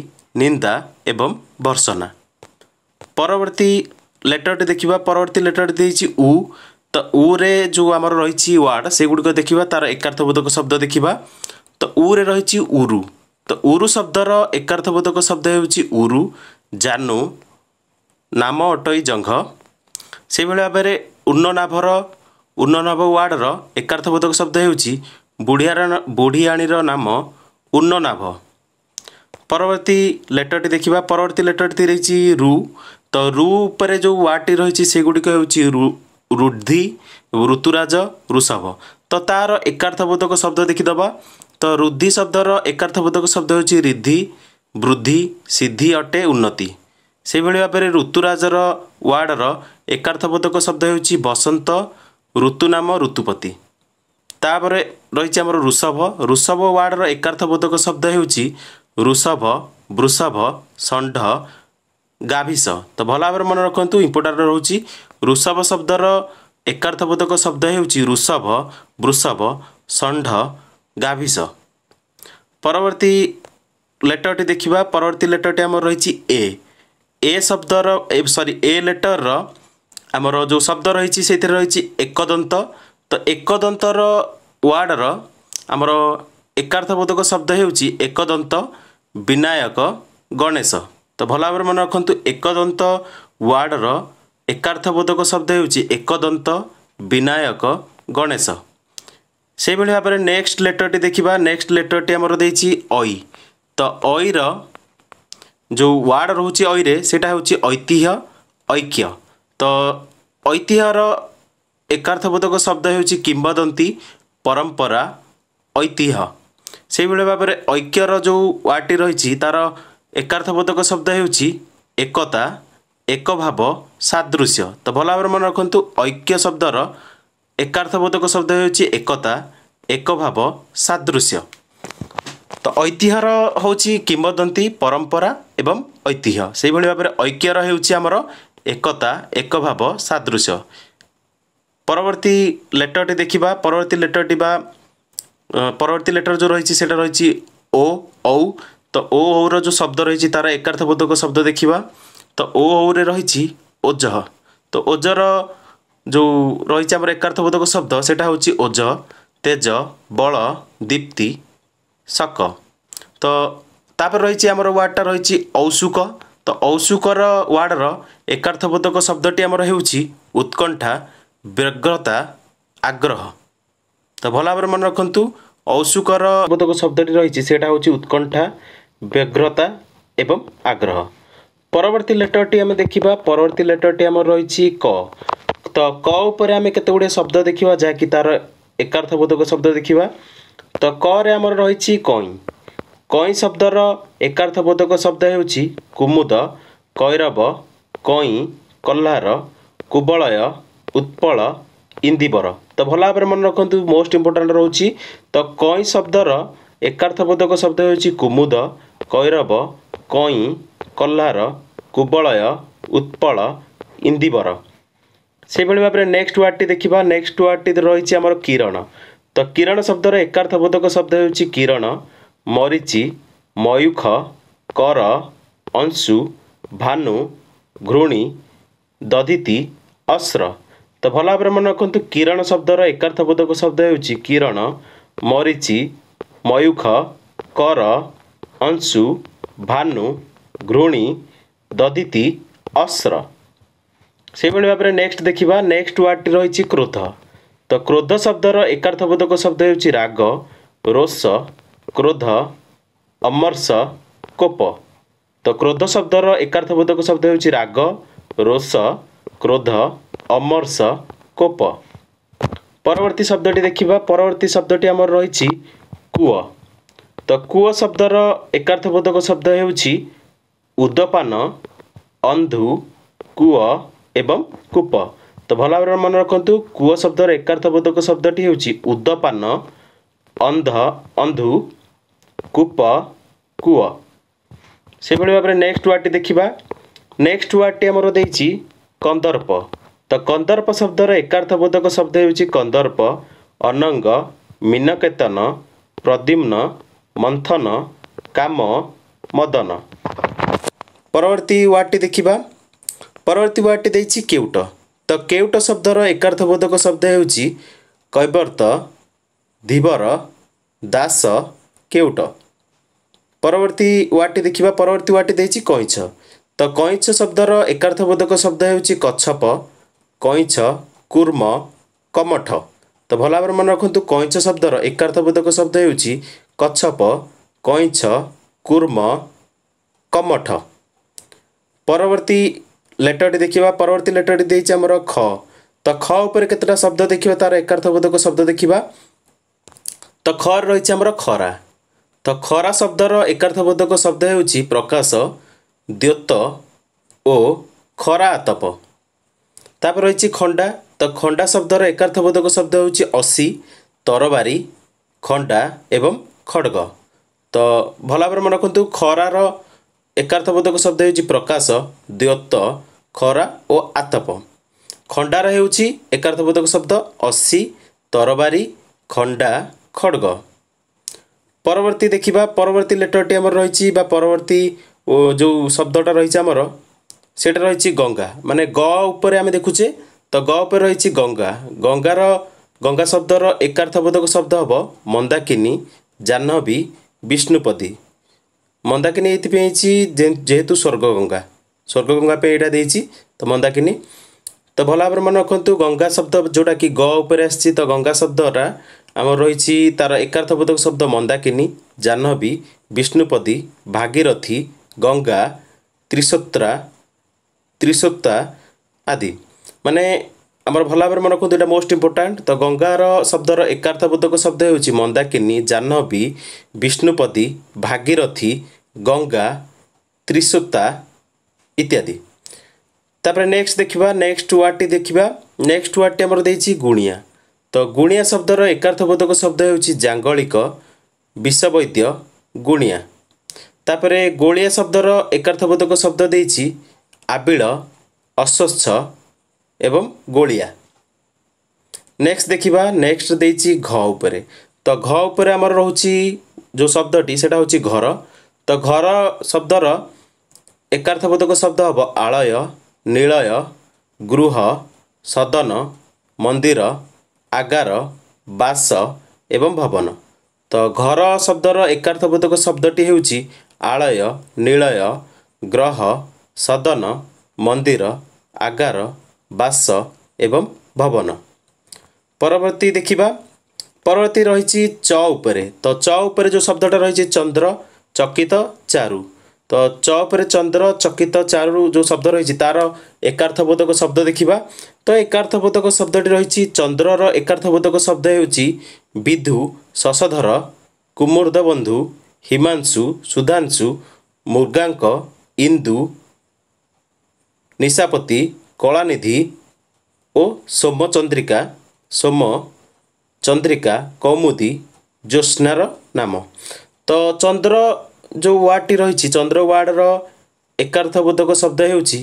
ନିନ୍ଦା ଏବଂ ଭର୍ସନା ପରବର୍ତ୍ତୀ ଲେଟର୍ଟି ଦେଖିବା ପରବର୍ତ୍ତୀ ଲେଟର୍ଟି ଦେଇଛି ଉ ତ ଉରେ ଯେଉଁ ଆମର ରହିଛି ୱାର୍ଡ଼ ସେଗୁଡ଼ିକ ଦେଖିବା ତା'ର ଏକାର୍ଥବୋଧକ ଶବ୍ଦ ଦେଖିବା ତ ଉରେ ରହିଛି ଉରୁ ତ ଉରୁ ଶବ୍ଦର ଏକାର୍ଥବୋଧକ ଶବ୍ଦ ହେଉଛି ଉରୁ ଜାନୁ ନାମ ଅଟଇ ଜଙ୍ଘ ସେହିଭଳି ଭାବରେ ଉନ୍ନନାଭର ଉନ୍ନନାଭ ୱାର୍ଡ଼ର ଏକାର୍ଥବୋଧକ ଶବ୍ଦ ହେଉଛି ବୁଢ଼ିଆର ବୁଢ଼ିଆଣୀର ନାମ ଉନ୍ନନାଭ ପରବର୍ତ୍ତୀ ଲେଟର୍ଟି ଦେଖିବା ପରବର୍ତ୍ତୀ ଲେଟର୍ଟି ରହିଛି ରୁ जो तु वार्ड टि रुडिक होतुराज ऋषभ तार एकर्थबोधक शब्द देखिदि शब्द र एकर्थ बोधक शब्द हेर्छ रिद्धि वृद्धि सिद्धि अटे से भावना ऋतुराज र वार्ड र एकर्थबोधक शब्द हेर्छ बसन्त ऋतुनाम ऋतुपति तृषभ ऋषभ वाडर एकर्थबोधक शब्द हेर्छ ऋषभ वृषभ षण गाभिस त भल भावर इम्पोर्टा रहेछ ऋषभ शब्द र एकर्थ बोधक शब्द हेर्छ ऋषभ वृषभ षण गाभिसी लेटर टे ए लेटर टेम रहेटर र आम शब्द रहदन्त त एकदन्त र वार्ड र आम एकर्थ बोधक शब्द हेर्छ एकदम विनायक गणेश ତ ଭଲ ଭାବରେ ମନେ ରଖନ୍ତୁ ଏକଦନ୍ତ ୱାର୍ଡ଼ର ଏକାର୍ଥବୋଧକ ଶବ୍ଦ ହେଉଛି ଏକଦନ୍ତ ବିନାୟକ ଗଣେଶ ସେହିଭଳି ଭାବରେ ନେକ୍ସଟ ଲେଟରଟି ଦେଖିବା ନେକ୍ସଟ ଲେଟରଟି ଆମର ଦେଇଛି ଐ ତ ଐର ଯେଉଁ ୱାର୍ଡ଼ ରହୁଛି ଐରେ ସେଇଟା ହେଉଛି ଐତିହ୍ୟ ଐକ୍ୟ ତ ଐତିହ୍ୟର ଏକାର୍ଥବୋଧକ ଶବ୍ଦ ହେଉଛି କିମ୍ବଦନ୍ତୀ ପରମ୍ପରା ଐତିହ୍ୟ ସେହିଭଳି ଭାବରେ ଐକ୍ୟର ଯେଉଁ ୱାର୍ଡ଼ଟି ରହିଛି ତା'ର ଏକାର୍ଥବୋଧକ ଶବ୍ଦ ହେଉଛି ଏକତା ଏକ ଭାବ ସାଦୃଶ୍ୟ ତ ଭଲ ଭାବରେ ମନେ ରଖନ୍ତୁ ଐକ୍ୟ ଶବ୍ଦର ଏକାର୍ଥବୋଧକ ଶବ୍ଦ ହେଉଛି ଏକତା ଏକ ଭାବ ସାଦୃଶ୍ୟ ତ ଐତିହ୍ୟର ହେଉଛି କିମ୍ବଦନ୍ତୀ ପରମ୍ପରା ଏବଂ ଐତିହ୍ୟ ସେହିଭଳି ଭାବରେ ଐକ୍ୟର ହେଉଛି ଆମର ଏକତା ଏକ ଭାବ ସାଦୃଶ୍ୟ ପରବର୍ତ୍ତୀ ଲେଟର୍ଟି ଦେଖିବା ପରବର୍ତ୍ତୀ ଲେଟର୍ଟି ବା ପରବର୍ତ୍ତୀ ଲେଟର୍ ଯେଉଁ ରହିଛି ସେଇଟା ରହିଛି ଓ ଔ तो ओ हौ र जो शब्द रहर्थ बोधक शब्द देखेको त ओह्रे रज त ओज ओजर जो रहिर एकर्थ बोधक शब्द सेटा ओज तेज बल दीप्ति सक त वाडा रहिँ औसुक त औसुक वार्ड र एकर्थबोधक शब्दले उत्कंठा व्यग्रता आग्रह तो त भन रकसुक र बोधक शब्द सोच्छ उत्कंठा ବ୍ୟଗ୍ରତା ଏବଂ ଆଗ୍ରହ ପରବର୍ତ୍ତୀ ଲେଟର୍ଟି ଆମେ ଦେଖିବା ପରବର୍ତ୍ତୀ ଲେଟର୍ଟି ଆମର ରହିଛି କ ତ କ ଉପରେ ଆମେ କେତେ ଗୁଡ଼ିଏ ଶବ୍ଦ ଦେଖିବା ଯାହାକି ତା'ର ଏକାର୍ଥବୋଧକ ଶବ୍ଦ ଦେଖିବା ତ କରେ ଆମର ରହିଛି କଇଁ କଇଁ ଶବ୍ଦର ଏକାର୍ଥବୋଧକ ଶବ୍ଦ ହେଉଛି କୁମୁଦ କୈରବ କଇଁ କହ୍ଲାର କୁବଳୟ ଉତ୍ପଳ ଇନ୍ଦିବର ତ ଭଲ ଭାବରେ ମନେ ରଖନ୍ତୁ ମୋଷ୍ଟ ଇମ୍ପୋର୍ଟାଣ୍ଟ ରହୁଛି ତ କଇଁ ଶବ୍ଦର ଏକାର୍ଥବୋଧକ ଶବ୍ଦ ହେଉଛି କୁମୁଦ କୈରବ କଇଁ କଲ୍ଲାର କୁବଳୟ ଉତ୍ପଳ ଇନ୍ଦିବର ସେହିଭଳି ଭାବରେ ନେକ୍ସଟ ୱାର୍ଡ଼ଟି ଦେଖିବା ନେକ୍ସଟ ୱାର୍ଡ଼ଟି ରହିଛି ଆମର କିରଣ ତ କିରଣ ଶବ୍ଦର ଏକାର୍ଥବୋଧକ ଶବ୍ଦ ହେଉଛି କିରଣ ମରିଚି ମୟୁଖ କର ଅଂଶୁ ଭାନୁ ଘୃଣୀ ଦଧିତି ଅସ୍ର ତ ଭଲ ଭାବରେ ମନେ ରଖନ୍ତୁ କିରଣ ଶବ୍ଦର ଏକାର୍ଥବୋଧକ ଶବ୍ଦ ହେଉଛି କିରଣ ମରିଚି मयू क अशु भानु घृणी ददित अस्री नेक्स्ट नेक्सट देखि नेक्सट वार्डटी रह क्रोध शब्द र एकर्थ बोधक शब्द हेर्छ राग रोष क्रोध अमर्ष कोप त क्रोध शब्दर र एकर्थ शब्द हेर्छ राग रोष क्रोध अमर्ष कोप परती शब्द देखा पवर्ती शब्द रह कुओ त कू शब्द र शब्द हेउछि शब्द अंधु उदपान एवं कुप त भन्ने मन रकू शब्दर एकर्थ बोधक शब्द उदपान अन्ध अन्धु कुप बारे नेक्स्ट वार्ड टे देखि नेक्सट वार्ड देछि कंदर्प त कंदर्प शब्दर र एकर्थ शब्द हेउछि कंदर्प अनंग मिनकेतन प्रद्युम्न मंथन काम मदन परवर्ती वाडिटी देखिबा परवर्ती वाड टे केुट त केट शब्द रो एकर्थ बोधक शब्द हेर्छ कैवर्त धीवर दास परवर्ती केटी वाड टे देखिएकोवर्ती वाटिइ कैँछ त कैछ शब्द रो एकर्थ बोधक शब्द हेउछि कछप कैँछ कुर्म कमठ ତ ଭଲ ଭାବରେ ମନେ ରଖନ୍ତୁ କଇଁଛ ଶବ୍ଦର ଏକାର୍ଥବୋଧକ ଶବ୍ଦ ହେଉଛି କଛପ କଇଁଛ କୁର୍ମ କମଠ ପରବର୍ତ୍ତୀ ଲେଟରଟି ଦେଖିବା ପରବର୍ତ୍ତୀ ଲେଟରଟି ଦେଇଛି ଆମର ଖ ତ ଖ ଉପରେ କେତେଟା ଶବ୍ଦ ଦେଖିବା ତା'ର ଏକାର୍ଥବୋଧକ ଶବ୍ଦ ଦେଖିବା ତ ଖରେ ରହିଛି ଆମର ଖରା ତ ଖରା ଶବ୍ଦର ଏକାର୍ଥବୋଧକ ଶବ୍ଦ ହେଉଛି ପ୍ରକାଶ ଦ୍ୟୋତ ଓ ଖରା ଆତପ ତାପରେ ରହିଛି ଖଣ୍ଡା ତ ଖଣ୍ଡା ଶବ୍ଦର ଏକାର୍ଥବୋଧକ ଶବ୍ଦ ହେଉଛି ଅସି ତରବାରି ଖଣ୍ଡା ଏବଂ ଖଡ଼ଗ ତ ଭଲ ଭାବରେ ମନେ ରଖନ୍ତୁ ଖରାର ଏକାର୍ଥବୋଧକ ଶବ୍ଦ ହେଉଛି ପ୍ରକାଶ ଦ୍ୟୋତ ଖରା ଓ ଆତପ ଖଣ୍ଡାର ହେଉଛି ଏକାର୍ଥବୋଧକ ଶବ୍ଦ ଅସି ତରବାରି ଖଣ୍ଡା ଖଡ଼ଗ ପରବର୍ତ୍ତୀ ଦେଖିବା ପରବର୍ତ୍ତୀ ଲେଟରଟି ଆମର ରହିଛି ବା ପରବର୍ତ୍ତୀ ଯେଉଁ ଶବ୍ଦଟା ରହିଛି ଆମର ସେଇଟା ରହିଛି ଗଙ୍ଗା ମାନେ ଗ ଉପରେ ଆମେ ଦେଖୁଛେ ତ ଗ ଉପରେ ରହିଛି ଗଙ୍ଗା ଗଙ୍ଗାର ଗଙ୍ଗା ଶବ୍ଦର ଏକାର୍ଥବୋଧକ ଶବ୍ଦ ହେବ ମନ୍ଦାକିନୀ ଜାହ୍ନବୀ ବିଷ୍ଣୁପଦୀ ମନ୍ଦାକିନୀ ଏଇଥିପାଇଁ ହେଇଛି ଯେହେତୁ ସ୍ୱର୍ଗ ଗଙ୍ଗା ସ୍ୱର୍ଗ ଗଙ୍ଗା ପାଇଁ ଏଇଟା ଦେଇଛି ତ ମନ୍ଦାକିନୀ ତ ଭଲ ଭାବରେ ମନେ ରଖନ୍ତୁ ଗଙ୍ଗା ଶବ୍ଦ ଯେଉଁଟାକି ଗ ଉପରେ ଆସିଛି ତ ଗଙ୍ଗା ଶବ୍ଦଟା ଆମର ରହିଛି ତା'ର ଏକାର୍ଥବୋଧକ ଶବ୍ଦ ମନ୍ଦାକିନୀ ଜାହ୍ନବୀ ବିଷ୍ଣୁପଦୀ ଭାଗୀରଥୀ ଗଙ୍ଗା ତ୍ରିଶୋତ୍ରା ତ୍ରିଶୋକ୍ତା ଆଦି ମାନେ ଆମର ଭଲ ଭାବରେ ମନେ ରଖନ୍ତୁ ଏଇଟା ମୋଷ୍ଟ ଇମ୍ପୋର୍ଟାଣ୍ଟ ତ ଗଙ୍ଗାର ଶବ୍ଦର ଏକାର୍ଥବୋଧକ ଶବ୍ଦ ହେଉଛି ମନ୍ଦାକିନୀ ଜାହ୍ନବୀ ବିଷ୍ଣୁପଦୀ ଭାଗୀରଥୀ ଗଙ୍ଗା ତ୍ରିସୁତା ଇତ୍ୟାଦି ତାପରେ ନେକ୍ସଟ ଦେଖିବା ନେକ୍ସଟ ୱାର୍ଡ଼ଟି ଦେଖିବା ନେକ୍ସଟ ୱାର୍ଡ଼ଟି ଆମର ଦେଇଛି ଗୁଣିଆ ତ ଗୁଣିଆ ଶବ୍ଦର ଏକାର୍ଥବୋଧକ ଶବ୍ଦ ହେଉଛି ଜାଙ୍ଗଳିକ ବିଷବୈଦ୍ୟ ଗୁଣିଆ ତାପରେ ଗୋଳିଆ ଶବ୍ଦର ଏକାର୍ଥବୋଧକ ଶବ୍ଦ ଦେଇଛି ଆବିଳ ଅସ୍ୱଚ୍ଛ ଏବଂ ଗୋଳିଆ ନେକ୍ସଟ ଦେଖିବା ନେକ୍ସଟ ଦେଇଛି ଘ ଉପରେ ତ ଘ ଉପରେ ଆମର ରହୁଛି ଯେଉଁ ଶବ୍ଦଟି ସେଇଟା ହେଉଛି ଘର ତ ଘର ଶବ୍ଦର ଏକାର୍ଥବୋଧକ ଶବ୍ଦ ହେବ ଆଳୟ ନିଳୟ ଗୃହ ସଦନ ମନ୍ଦିର ଆଗାର ବାସ ଏବଂ ଭବନ ତ ଘର ଶବ୍ଦର ଏକାର୍ଥବୋଧକ ଶବ୍ଦଟି ହେଉଛି ଆଳୟ ନିଳୟ ଗ୍ରହ ସଦନ ମନ୍ଦିର ଆଗାର ବାସ ଏବଂ ଭବନ ପରବର୍ତ୍ତୀ ଦେଖିବା ପରବର୍ତ୍ତୀ ରହିଛି ଚ ଉପରେ ତ ଚ ଉପରେ ଯେଉଁ ଶବ୍ଦଟା ରହିଛି ଚନ୍ଦ୍ର ଚକିତ ଚାରୁ ତ ଚ ଉପରେ ଚନ୍ଦ୍ର ଚକିତ ଚାରୁ ଯେଉଁ ଶବ୍ଦ ରହିଛି ତା'ର ଏକାର୍ଥବୋଧକ ଶବ୍ଦ ଦେଖିବା ତ ଏକାର୍ଥବୋଧକ ଶବ୍ଦଟି ରହିଛି ଚନ୍ଦ୍ରର ଏକାର୍ଥବୋଧକ ଶବ୍ଦ ହେଉଛି ବିଧୁ ଶଶଧର କୁମୁର୍ଦ୍ଧ ବନ୍ଧୁ ହିମାଂଶୁ ସୁଧାଂଶୁ ମୁର୍ଗାଙ୍କ ଇନ୍ଦୁ ନିଶାପତି କଳାନିଧି ଓ ସୋମଚନ୍ଦ୍ରିକା ସୋମ ଚନ୍ଦ୍ରିକା କୌମୁଦି ଜ୍ୟୋତ୍ସ୍ନାର ନାମ ତ ଚନ୍ଦ୍ର ଯେଉଁ ୱାର୍ଡ଼ଟି ରହିଛି ଚନ୍ଦ୍ର ୱାର୍ଡ଼ର ଏକାର୍ଥବୋଧକ ଶବ୍ଦ ହେଉଛି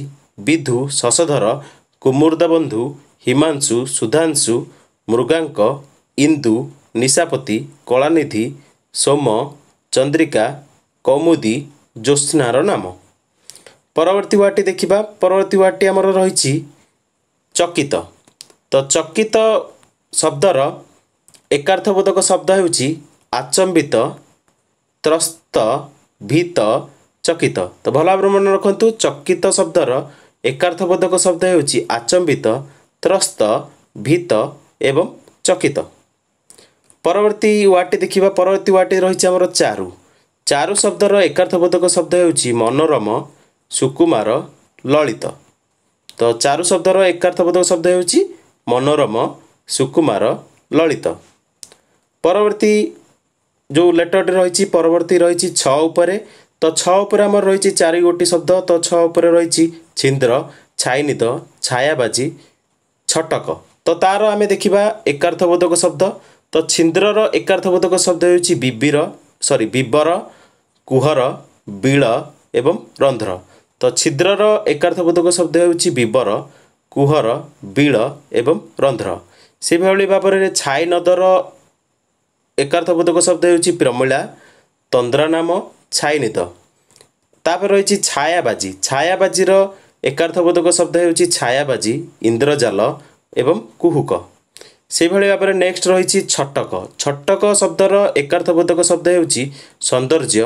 ବିଧୁ ଶଶଧର କୁମୁର୍ଦ୍ଧବନ୍ଧୁ ହିମାଂଶୁ ସୁଧାଂଶୁ ମୃଗାଙ୍କ ଇନ୍ଦୁ ନିଶାପତି କଳାନିଧି ସୋମ ଚନ୍ଦ୍ରିକା କୌମୁଦି ଜ୍ୟୋତ୍ସ୍ନାର ନାମ ପରବର୍ତ୍ତୀ ୱାର୍ଡ଼ଟି ଦେଖିବା ପରବର୍ତ୍ତୀ ୱାର୍ଡ଼ଟି ଆମର ରହିଛି ଚକିତ ତ ଚକିତ ଶବ୍ଦର ଏକାର୍ଥବୋଧକ ଶବ୍ଦ ହେଉଛି ଆଚମ୍ବିତ ତ୍ରସ୍ତ ଭୀତ ଚକିତ ତ ଭଲ ଭାବରେ ମନେ ରଖନ୍ତୁ ଚକିତ ଶବ୍ଦର ଏକାର୍ଥବୋଧକ ଶବ୍ଦ ହେଉଛି ଆଚମ୍ବିତ ତ୍ରସ୍ତ ଭୀତ ଏବଂ ଚକିତ ପରବର୍ତ୍ତୀ ୱାର୍ଡ଼ଟି ଦେଖିବା ପରବର୍ତ୍ତୀ ୱାର୍ଡ଼ଟି ରହିଛି ଆମର ଚାରୁ ଚାରୁ ଶବ୍ଦର ଏକାର୍ଥବୋଧକ ଶବ୍ଦ ହେଉଛି ମନୋରମ सुकुमार ललित तो चारु शब्द र एकर्थ बोधक शब्द हेर्छ मनोरम सुकुमार ललित परवर्ती जो लेटरती रह छ त छ चार गोटी शब्द त छ उपन्द्र छैनिध छाबा बाजी छटक तो तारे देखिया बोधक शब्द तो छिन्द्र र एकर्थ बोधक शब्द हेर्छ बीर सरी बिबर रंध्र ତ ଛିଦ୍ରର ଏକାର୍ଥବୋଧକ ଶବ୍ଦ ହେଉଛି ବିବର କୁହର ବିଳ ଏବଂ ରନ୍ଧ୍ର ସେହିଭଳି ଭାବରେ ଛାଇ ନଦର ଏକାର୍ଥବୋଧକ ଶବ୍ଦ ହେଉଛି ପ୍ରମିଳା ତନ୍ଦ୍ରା ନାମ ଛାଇନିଦ ତାପରେ ରହିଛି ଛାୟାବାଜି ଛାୟାବାଜିର ଏକାର୍ଥବୋଧକ ଶବ୍ଦ ହେଉଛି ଛାୟାବାଜି ଇନ୍ଦ୍ରଜାଲ ଏବଂ କୁହୁକ ସେହିଭଳି ଭାବରେ ନେକ୍ସଟ ରହିଛି ଛଟକ ଛଟକ ଶବ୍ଦର ଏକାର୍ଥବୋଧକ ଶବ୍ଦ ହେଉଛି ସୌନ୍ଦର୍ଯ୍ୟ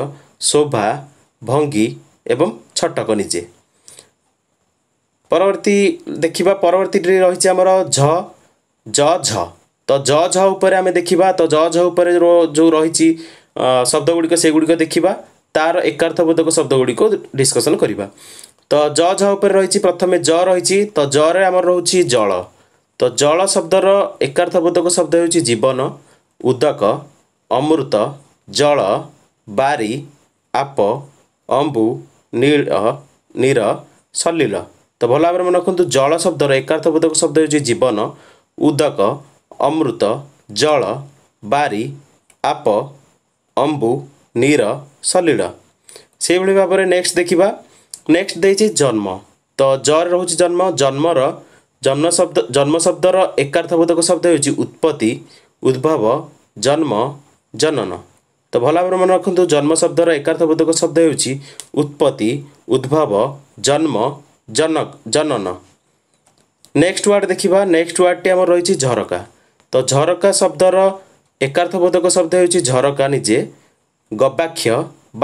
ଶୋଭା ଭଙ୍ଗୀ ଏବଂ ଛଟକ ନିଜେ ପରବର୍ତ୍ତୀ ଦେଖିବା ପରବର୍ତ୍ତୀଟିରେ ରହିଛି ଆମର ଝ ଜ ଝ ତ ଜ ଝ ଉପରେ ଆମେ ଦେଖିବା ତ ଜ ଝ ଉପରେ ଯେଉଁ ରହିଛି ଶବ୍ଦଗୁଡ଼ିକ ସେଗୁଡ଼ିକ ଦେଖିବା ତା'ର ଏକାର୍ଥବୋଧକ ଶବ୍ଦଗୁଡ଼ିକୁ ଡିସ୍କସନ୍ କରିବା ତ ଜ ଝ ଉପରେ ରହିଛି ପ୍ରଥମେ ଜ ରହିଛି ତ ଜରେ ଆମର ରହୁଛି ଜଳ ତ ଜଳ ଶବ୍ଦର ଏକାର୍ଥବୋଧକ ଶବ୍ଦ ହେଉଛି ଜୀବନ ଉଦକ ଅମୃତ ଜଳ ବାରି ଆପ ଅମ୍ବୁ नीर तो सलि त भनौँ जल शब्दर एकर्थ बोधक शब्द हेर्छ जीवन उदक अमृत जल बारी आप अम्बु निर सलिस भावना नेक्स्ट देखा नेक्स्ट दिएपछि जन्म तो ज हुन्छ जन्म जन्म रब्द जन्म शब्द र एकर्थ बोधक शब्द हेर्छ उत्पत्ति उद्भव जन्म जनन ତ ଭଲ ଭାବରେ ମନେ ରଖନ୍ତୁ ଜନ୍ମ ଶବ୍ଦର ଏକାର୍ଥବୋଧକ ଶବ୍ଦ ହେଉଛି ଉତ୍ପତ୍ତି ଉଦ୍ଭବ ଜନ୍ମ ଜନକ ଜନନ ନେକ୍ସଟ ୱାର୍ଡ଼ ଦେଖିବା ନେକ୍ସଟ ୱାର୍ଡ଼ଟି ଆମର ରହିଛି ଝରକା ତ ଝରକା ଶବ୍ଦର ଏକାର୍ଥବୋଧକ ଶବ୍ଦ ହେଉଛି ଝରକା ନିଜେ ଗବାକ୍ଷ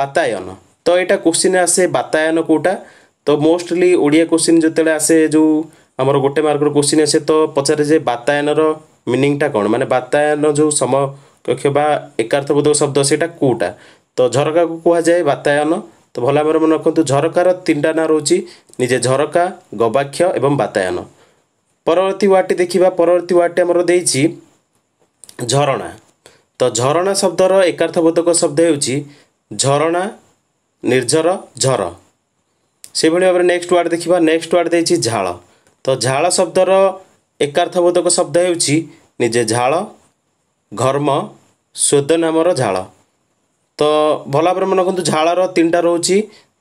ବାତାୟନ ତ ଏଇଟା କୋଶ୍ଚିନ୍ ଆସେ ବାତାୟନ କେଉଁଟା ତ ମୋଷ୍ଟଲି ଓଡ଼ିଆ କୋଶ୍ଚିନ୍ ଯେତେବେଳେ ଆସେ ଯେଉଁ ଆମର ଗୋଟେ ମାର୍କର କୋଶ୍ଚିନ୍ ଆସେ ତ ପଚାରେ ଯେ ବାତାୟନର ମିନିଂଟା କ'ଣ ମାନେ ବାତାୟନ ଯେଉଁ ସମ কক্ষ বা একার্থবোধক শব্দ সেটা কোটা তো ঝরকাକୁ କୁହାଯାଏ ବାତାୟନ ତ ଭଲ ଭାବରେ ମନେ ରଖନ୍ତୁ ଝରକାର ତିନିଟା ନାଁ ରହୁଛି ନିଜେ ଝରକା ଗବାକ୍ଷ ଏବଂ ବାତାୟନ ପରବର୍ତ୍ତୀ ୱାର୍ଡ଼ଟି ଦେଖିବା ପରବର୍ତ୍ତୀ ୱାର୍ଡ଼ଟି ଆମର ଦେଇଛି ଝରଣା ତ ଝରଣା ଶବ୍ଦର ଏକାର୍ଥବୋଧକ ଶବ୍ଦ ହେଉଛି ଝରଣା ନିର୍ଝର ଝର ସେଭଳି ଭାବରେ ନେକ୍ସଟ ୱାର୍ଡ଼ ଦେଖିବା ନେକ୍ସଟ ୱାର୍ଡ଼ ଦେଇଛି ଝାଳ ତ ଝାଳ ଶବ୍ଦର ଏକାର୍ଥବୋଧକ ଶବ୍ଦ ହେଉଛି ନିଜେ ଝାଳ ଘର୍ମ ସ୍ୱେଦନାମର ଝାଳ ତ ଭଲ ଭାବରେ ମନେ କରନ୍ତୁ ଝାଳର ତିନିଟା ରହୁଛି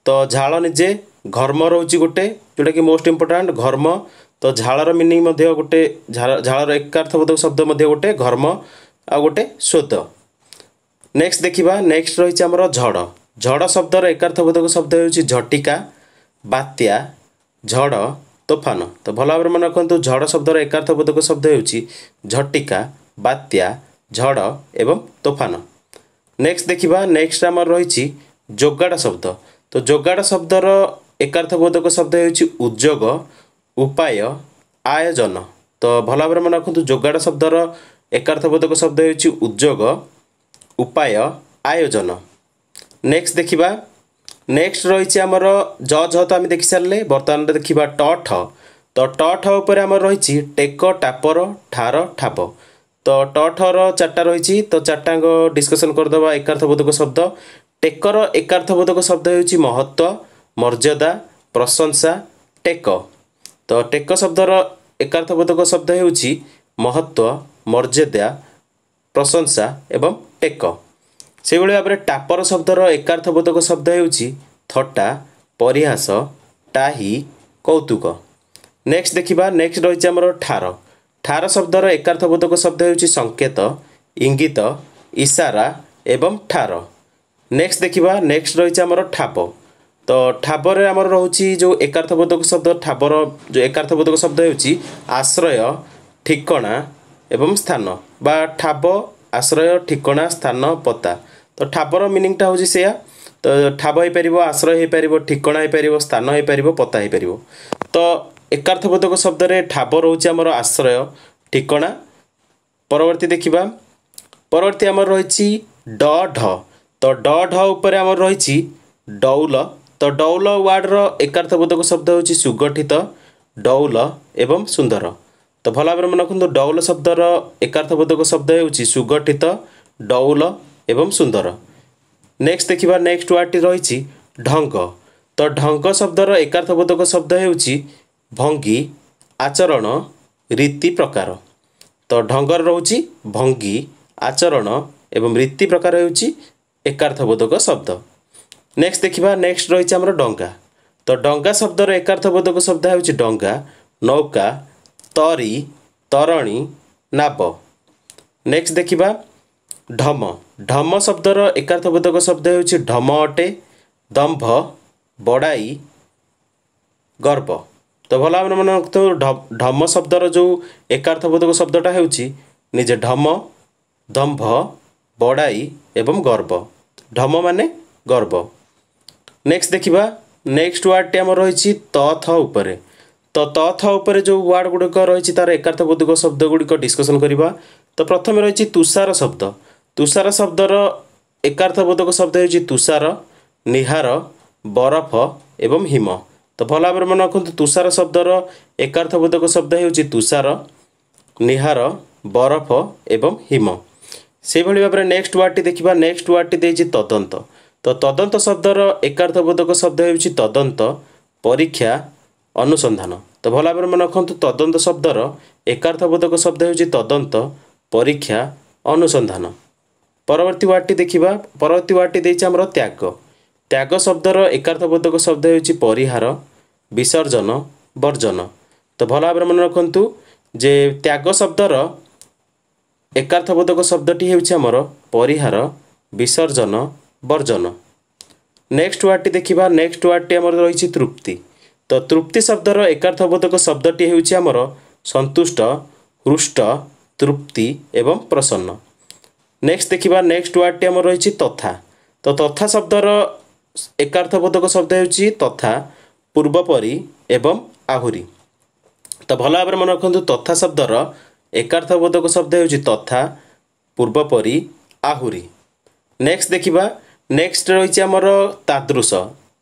ତ ଝାଳ ନିଜେ ଘର୍ମ ରହୁଛି ଗୋଟେ ଯେଉଁଟାକି ମୋଷ୍ଟ ଇମ୍ପୋର୍ଟାଣ୍ଟ ଘର୍ମ ତ ଝାଳର ମିନିଂ ମଧ୍ୟ ଗୋଟେ ଝାଳର ଏକାର୍ଥବୋଧକ ଶବ୍ଦ ମଧ୍ୟ ଗୋଟେ ଘର୍ମ ଆଉ ଗୋଟେ ସ୍ୱେଦ ନେକ୍ସଟ ଦେଖିବା ନେକ୍ସଟ ରହିଛି ଆମର ଝଡ଼ ଝଡ଼ ଶବ୍ଦର ଏକାର୍ଥବୋଧକ ଶବ୍ଦ ହେଉଛି ଝଟିକା ବାତ୍ୟା ଝଡ଼ ତୋଫାନ ତ ଭଲ ଭାବରେ ମନେ ରଖନ୍ତୁ ଝଡ଼ ଶବ୍ଦର ଏକାର୍ଥବୋଧକ ଶବ୍ଦ ହେଉଛି ଝଟିକା ବାତ୍ୟା ঝড় এবং ତୋଫାନ ନେକ୍ସଟ ଦେଖିବା ନେକ୍ସଟ ଆମର ରହିଛି ଯୋଗାଡ଼ ଶବ୍ଦ ତ ଯୋଗାଡ଼ ଶବ୍ଦର ଏକାର୍ଥବୋଧକ ଶବ୍ଦ ହେଉଛି ଉଦ୍ଯୋଗ ଉପାୟ ଆୟୋଜନ ତ ଭଲ ଭାବରେ ମନେ ରଖନ୍ତୁ ଯୋଗାଡ଼ ଶବ୍ଦର ଏକାର୍ଥବୋଧକ ଶବ୍ଦ ହେଉଛି ଉଦ୍ଯୋଗ ଉପାୟ ଆୟୋଜନ ନେକ୍ସଟ ଦେଖିବା ନେକ୍ସଟ ରହିଛି ଆମର ଜ ଝ ତ ଆମେ ଦେଖିସାରିଲେ ବର୍ତ୍ତମାନ ଦେଖିବା ଟ ଠ ତ ଟ ଠ ଉପରେ ଆମର ରହିଛି ଟେକ ଟାପର ଠାର ଠାବ ତ ଟଠର ଚାରିଟା ରହିଛି ତ ଚାରିଟାଙ୍କ ଡିସ୍କସନ୍ କରିଦେବା ଏକାର୍ଥବୋଧକ ଶବ୍ଦ ଟେକର ଏକାର୍ଥବୋଧକ ଶବ୍ଦ ହେଉଛି ମହତ୍ଵ ମର୍ଯ୍ୟାଦା ପ୍ରଶଂସା ଟେକ ତ ଟେକ ଶବ୍ଦର ଏକାର୍ଥବୋଧକ ଶବ୍ଦ ହେଉଛି ମହତ୍ଵ ମର୍ଯ୍ୟାଦା ପ୍ରଶଂସା ଏବଂ ଟେକ ସେହିଭଳି ଭାବରେ ଟାପର ଶବ୍ଦର ଏକାର୍ଥବୋଧକ ଶବ୍ଦ ହେଉଛି ଥଟା ପରିହାସ ଟାହି କୌତୁକ ନେକ୍ସଟ୍ ଦେଖିବା ନେକ୍ସଟ୍ ରହିଛି ଆମର ଠାର ଠାର ଶବ୍ଦର ଏକାର୍ଥବୋଧକ ଶବ୍ଦ ହେଉଛି ସଂକେତ ଇଙ୍ଗିତ ଇସାରା ଏବଂ ଠାର ନେକ୍ସଟ ଦେଖିବା ନେକ୍ସଟ ରହିଛି ଆମର ଠାବ ତ ଠାବରେ ଆମର ରହୁଛି ଯେଉଁ ଏକାର୍ଥବୋଧକ ଶବ୍ଦ ଠାବର ଯେଉଁ ଏକାର୍ଥବୋଧକ ଶବ୍ଦ ହେଉଛି ଆଶ୍ରୟ ଠିକଣା ଏବଂ ସ୍ଥାନ ବା ଠାବ ଆଶ୍ରୟ ଠିକଣା ସ୍ଥାନ ପତା ତ ଠାବର ମିନିଂଟା ହେଉଛି ସେଇଆ ତ ଠାବ ହେଇପାରିବ ଆଶ୍ରୟ ହେଇପାରିବ ଠିକଣା ହେଇପାରିବ ସ୍ଥାନ ହେଇପାରିବ ପତା ହେଇପାରିବ ତ एकर्थबोधक शब्दले ठाब रुचि आश्रय ठिकना पवर्ती देखिपती आम रह त डर अब डौल वार्ड र एकर्थ बोधक शब्द हौ सुगठित डौल डल ए सुन्दर त भएर मन डब्दर एकर्थ बोधक शब्द हेर्छ सुगठित डौल एवं सुंदर नेक्स्ट देखि नेक्स्ट वार्ड टे र ढङ्ग त ढङ्ग शब्द र एकर्थ शब्द हेर्छ ଭଙ୍ଗୀ ଆଚରଣ ରୀତି ପ୍ରକାର ତ ଢଙ୍ଗର ରହୁଛି ଭଙ୍ଗୀ ଆଚରଣ ଏବଂ ରୀତି ପ୍ରକାର ହେଉଛି ଏକାର୍ଥବୋଧକ ଶବ୍ଦ ନେକ୍ସଟ ଦେଖିବା ନେକ୍ସଟ ରହିଛି ଆମର ଡଙ୍ଗା ତ ଡଙ୍ଗା ଶବ୍ଦର ଏକାର୍ଥବୋଧକ ଶବ୍ଦ ହେଉଛି ଡଙ୍ଗା ନୌକା ତରି ତରଣୀ ନାବ ନେକ୍ସଟ ଦେଖିବା ଢମ ଢମ ଶବ୍ଦର ଏକାର୍ଥବୋଧକ ଶବ୍ଦ ହେଉଛି ଢମ ଅଟେ ଦମ୍ଭ ବଡ଼ାଇ ଗର୍ବ ତ ଭଲ ଭାବରେ ମନେ ରଖୁଥିବ ଢମ ଶବ୍ଦର ଯେଉଁ ଏକାର୍ଥବୋଧକ ଶବ୍ଦଟା ହେଉଛି ନିଜେ ଢମ ଦମ୍ଭ ବଡ଼ାଇ ଏବଂ ଗର୍ବ ଢମ ମାନେ ଗର୍ବ ନେକ୍ସଟ ଦେଖିବା ନେକ୍ସଟ ୱାର୍ଡ଼ଟି ଆମର ରହିଛି ତଥ ଉପରେ ତ ତଥ ଉପରେ ଯେଉଁ ୱାର୍ଡ଼ ଗୁଡ଼ିକ ରହିଛି ତା'ର ଏକାର୍ଥବୋଧକ ଶବ୍ଦ ଗୁଡ଼ିକ ଡିସ୍କସନ୍ କରିବା ତ ପ୍ରଥମେ ରହିଛି ତୁଷାର ଶବ୍ଦ ତୁଷାର ଶବ୍ଦର ଏକାର୍ଥବୋଧକ ଶବ୍ଦ ହେଉଛି ତୁଷାର ନିହାର ବରଫ ଏବଂ ହିମ ତ ଭଲ ଭାବରେ ମନେ ରଖନ୍ତୁ ତୁଷାର ଶବ୍ଦର ଏକାର୍ଥବୋଧକ ଶବ୍ଦ ହେଉଛି ତୁଷାର ନିହାର ବରଫ ଏବଂ ହିମ ସେହିଭଳି ଭାବରେ ନେକ୍ସଟ ୱାର୍ଡ଼ଟି ଦେଖିବା ନେକ୍ସଟ ୱାର୍ଡ଼ଟି ଦେଇଛି ତଦନ୍ତ ତ ତଦନ୍ତ ଶବ୍ଦର ଏକାର୍ଥବୋଧକ ଶବ୍ଦ ହେଉଛି ତଦନ୍ତ ପରୀକ୍ଷା ଅନୁସନ୍ଧାନ ତ ଭଲ ଭାବରେ ମନେ ରଖନ୍ତୁ ତଦନ୍ତ ଶବ୍ଦର ଏକାର୍ଥବୋଧକ ଶବ୍ଦ ହେଉଛି ତଦନ୍ତ ପରୀକ୍ଷା ଅନୁସନ୍ଧାନ ପରବର୍ତ୍ତୀ ୱାର୍ଡ଼ଟି ଦେଖିବା ପରବର୍ତ୍ତୀ ୱାର୍ଡ଼ଟି ଦେଇଛି ଆମର ତ୍ୟାଗ ତ୍ୟାଗ ଶବ୍ଦର ଏକାର୍ଥବୋଧକ ଶବ୍ଦ ହେଉଛି ପରିହାର ବିସର୍ଜନ ବର୍ଜନ ତ ଭଲ ଭାବରେ ମନେ ରଖନ୍ତୁ ଯେ ତ୍ୟାଗ ଶବ୍ଦର ଏକାର୍ଥବୋଧକ ଶବ୍ଦଟି ହେଉଛି ଆମର ପରିହାର ବିସର୍ଜନ ବର୍ଜନ ନେକ୍ସଟ ୱାର୍ଡ଼ଟି ଦେଖିବା ନେକ୍ସଟ ୱାର୍ଡ଼ଟି ଆମର ରହିଛି ତୃପ୍ତି ତ ତୃପ୍ତି ଶବ୍ଦର ଏକାର୍ଥବୋଧକ ଶବ୍ଦଟି ହେଉଛି ଆମର ସନ୍ତୁଷ୍ଟ ହୃଷ୍ଟ ତୃପ୍ତି ଏବଂ ପ୍ରସନ୍ନ ନେକ୍ସଟ ଦେଖିବା ନେକ୍ସଟ ୱାର୍ଡ଼ଟି ଆମର ରହିଛି ତଥା ତ ତଥା ଶବ୍ଦର ଏକାର୍ଥବୋଧକ ଶବ୍ଦ ହେଉଛି ତଥା ପୂର୍ବପରି ଏବଂ ଆହୁରି ତ ଭଲ ଭାବରେ ମନେ ରଖନ୍ତୁ ତଥା ଶବ୍ଦର ଏକାର୍ଥବୋଧକ ଶବ୍ଦ ହେଉଛି ତଥା ପୂର୍ବପରି ଆହୁରି ନେକ୍ସଟ ଦେଖିବା ନେକ୍ସଟ ରହିଛି ଆମର ତାଦୃଶ